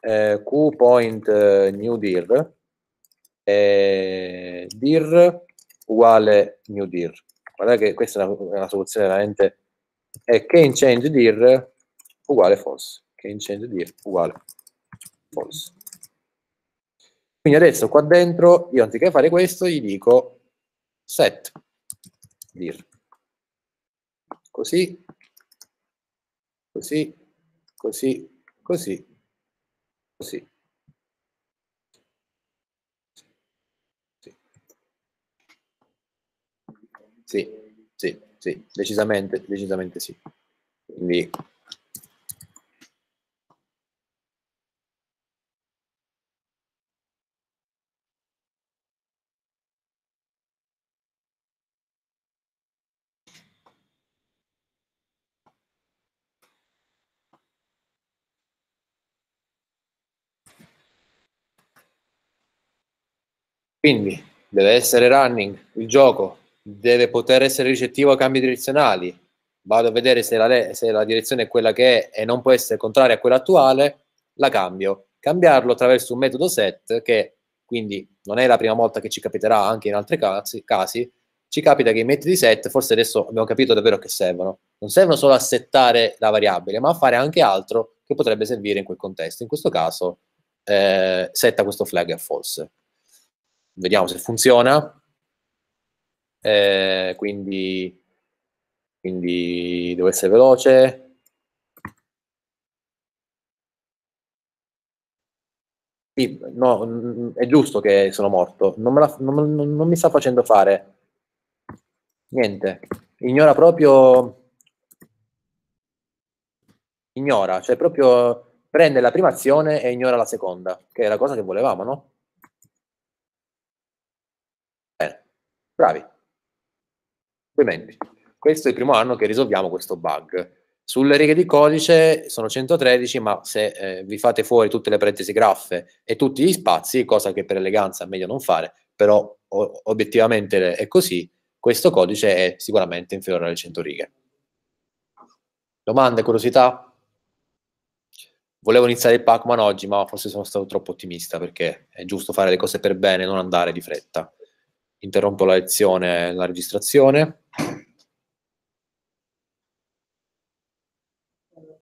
Eh, qpoint eh, new dir. Eh, dir uguale new dir guardate che questa è una, una soluzione veramente è che in change dir uguale false che in change dir uguale false quindi adesso qua dentro io anziché fare questo gli dico set dir così così così così così Sì, sì, sì, decisamente, decisamente sì. Quindi Quindi deve essere running il gioco deve poter essere ricettivo a cambi direzionali. Vado a vedere se la, se la direzione è quella che è e non può essere contraria a quella attuale, la cambio. Cambiarlo attraverso un metodo set che quindi non è la prima volta che ci capiterà anche in altri casi, casi ci capita che i metodi set, forse adesso abbiamo capito davvero che servono, non servono solo a settare la variabile, ma a fare anche altro che potrebbe servire in quel contesto. In questo caso eh, setta questo flag a false. Vediamo se funziona eh, quindi, quindi devo essere veloce, Sì, no, mm, è giusto che sono morto. Non, la, non, non, mi sta facendo fare niente. Ignora proprio. Ignora, cioè proprio prende la prima azione e ignora la seconda, che è la cosa che volevamo, no? Bene, bravi. Complimenti. Questo è il primo anno che risolviamo questo bug. Sulle righe di codice sono 113, ma se eh, vi fate fuori tutte le parentesi graffe e tutti gli spazi, cosa che per eleganza è meglio non fare, però o- obiettivamente è così, questo codice è sicuramente inferiore alle 100 righe. Domande, curiosità? Volevo iniziare il Pac-Man oggi, ma forse sono stato troppo ottimista perché è giusto fare le cose per bene, non andare di fretta. Interrompo la lezione, la registrazione.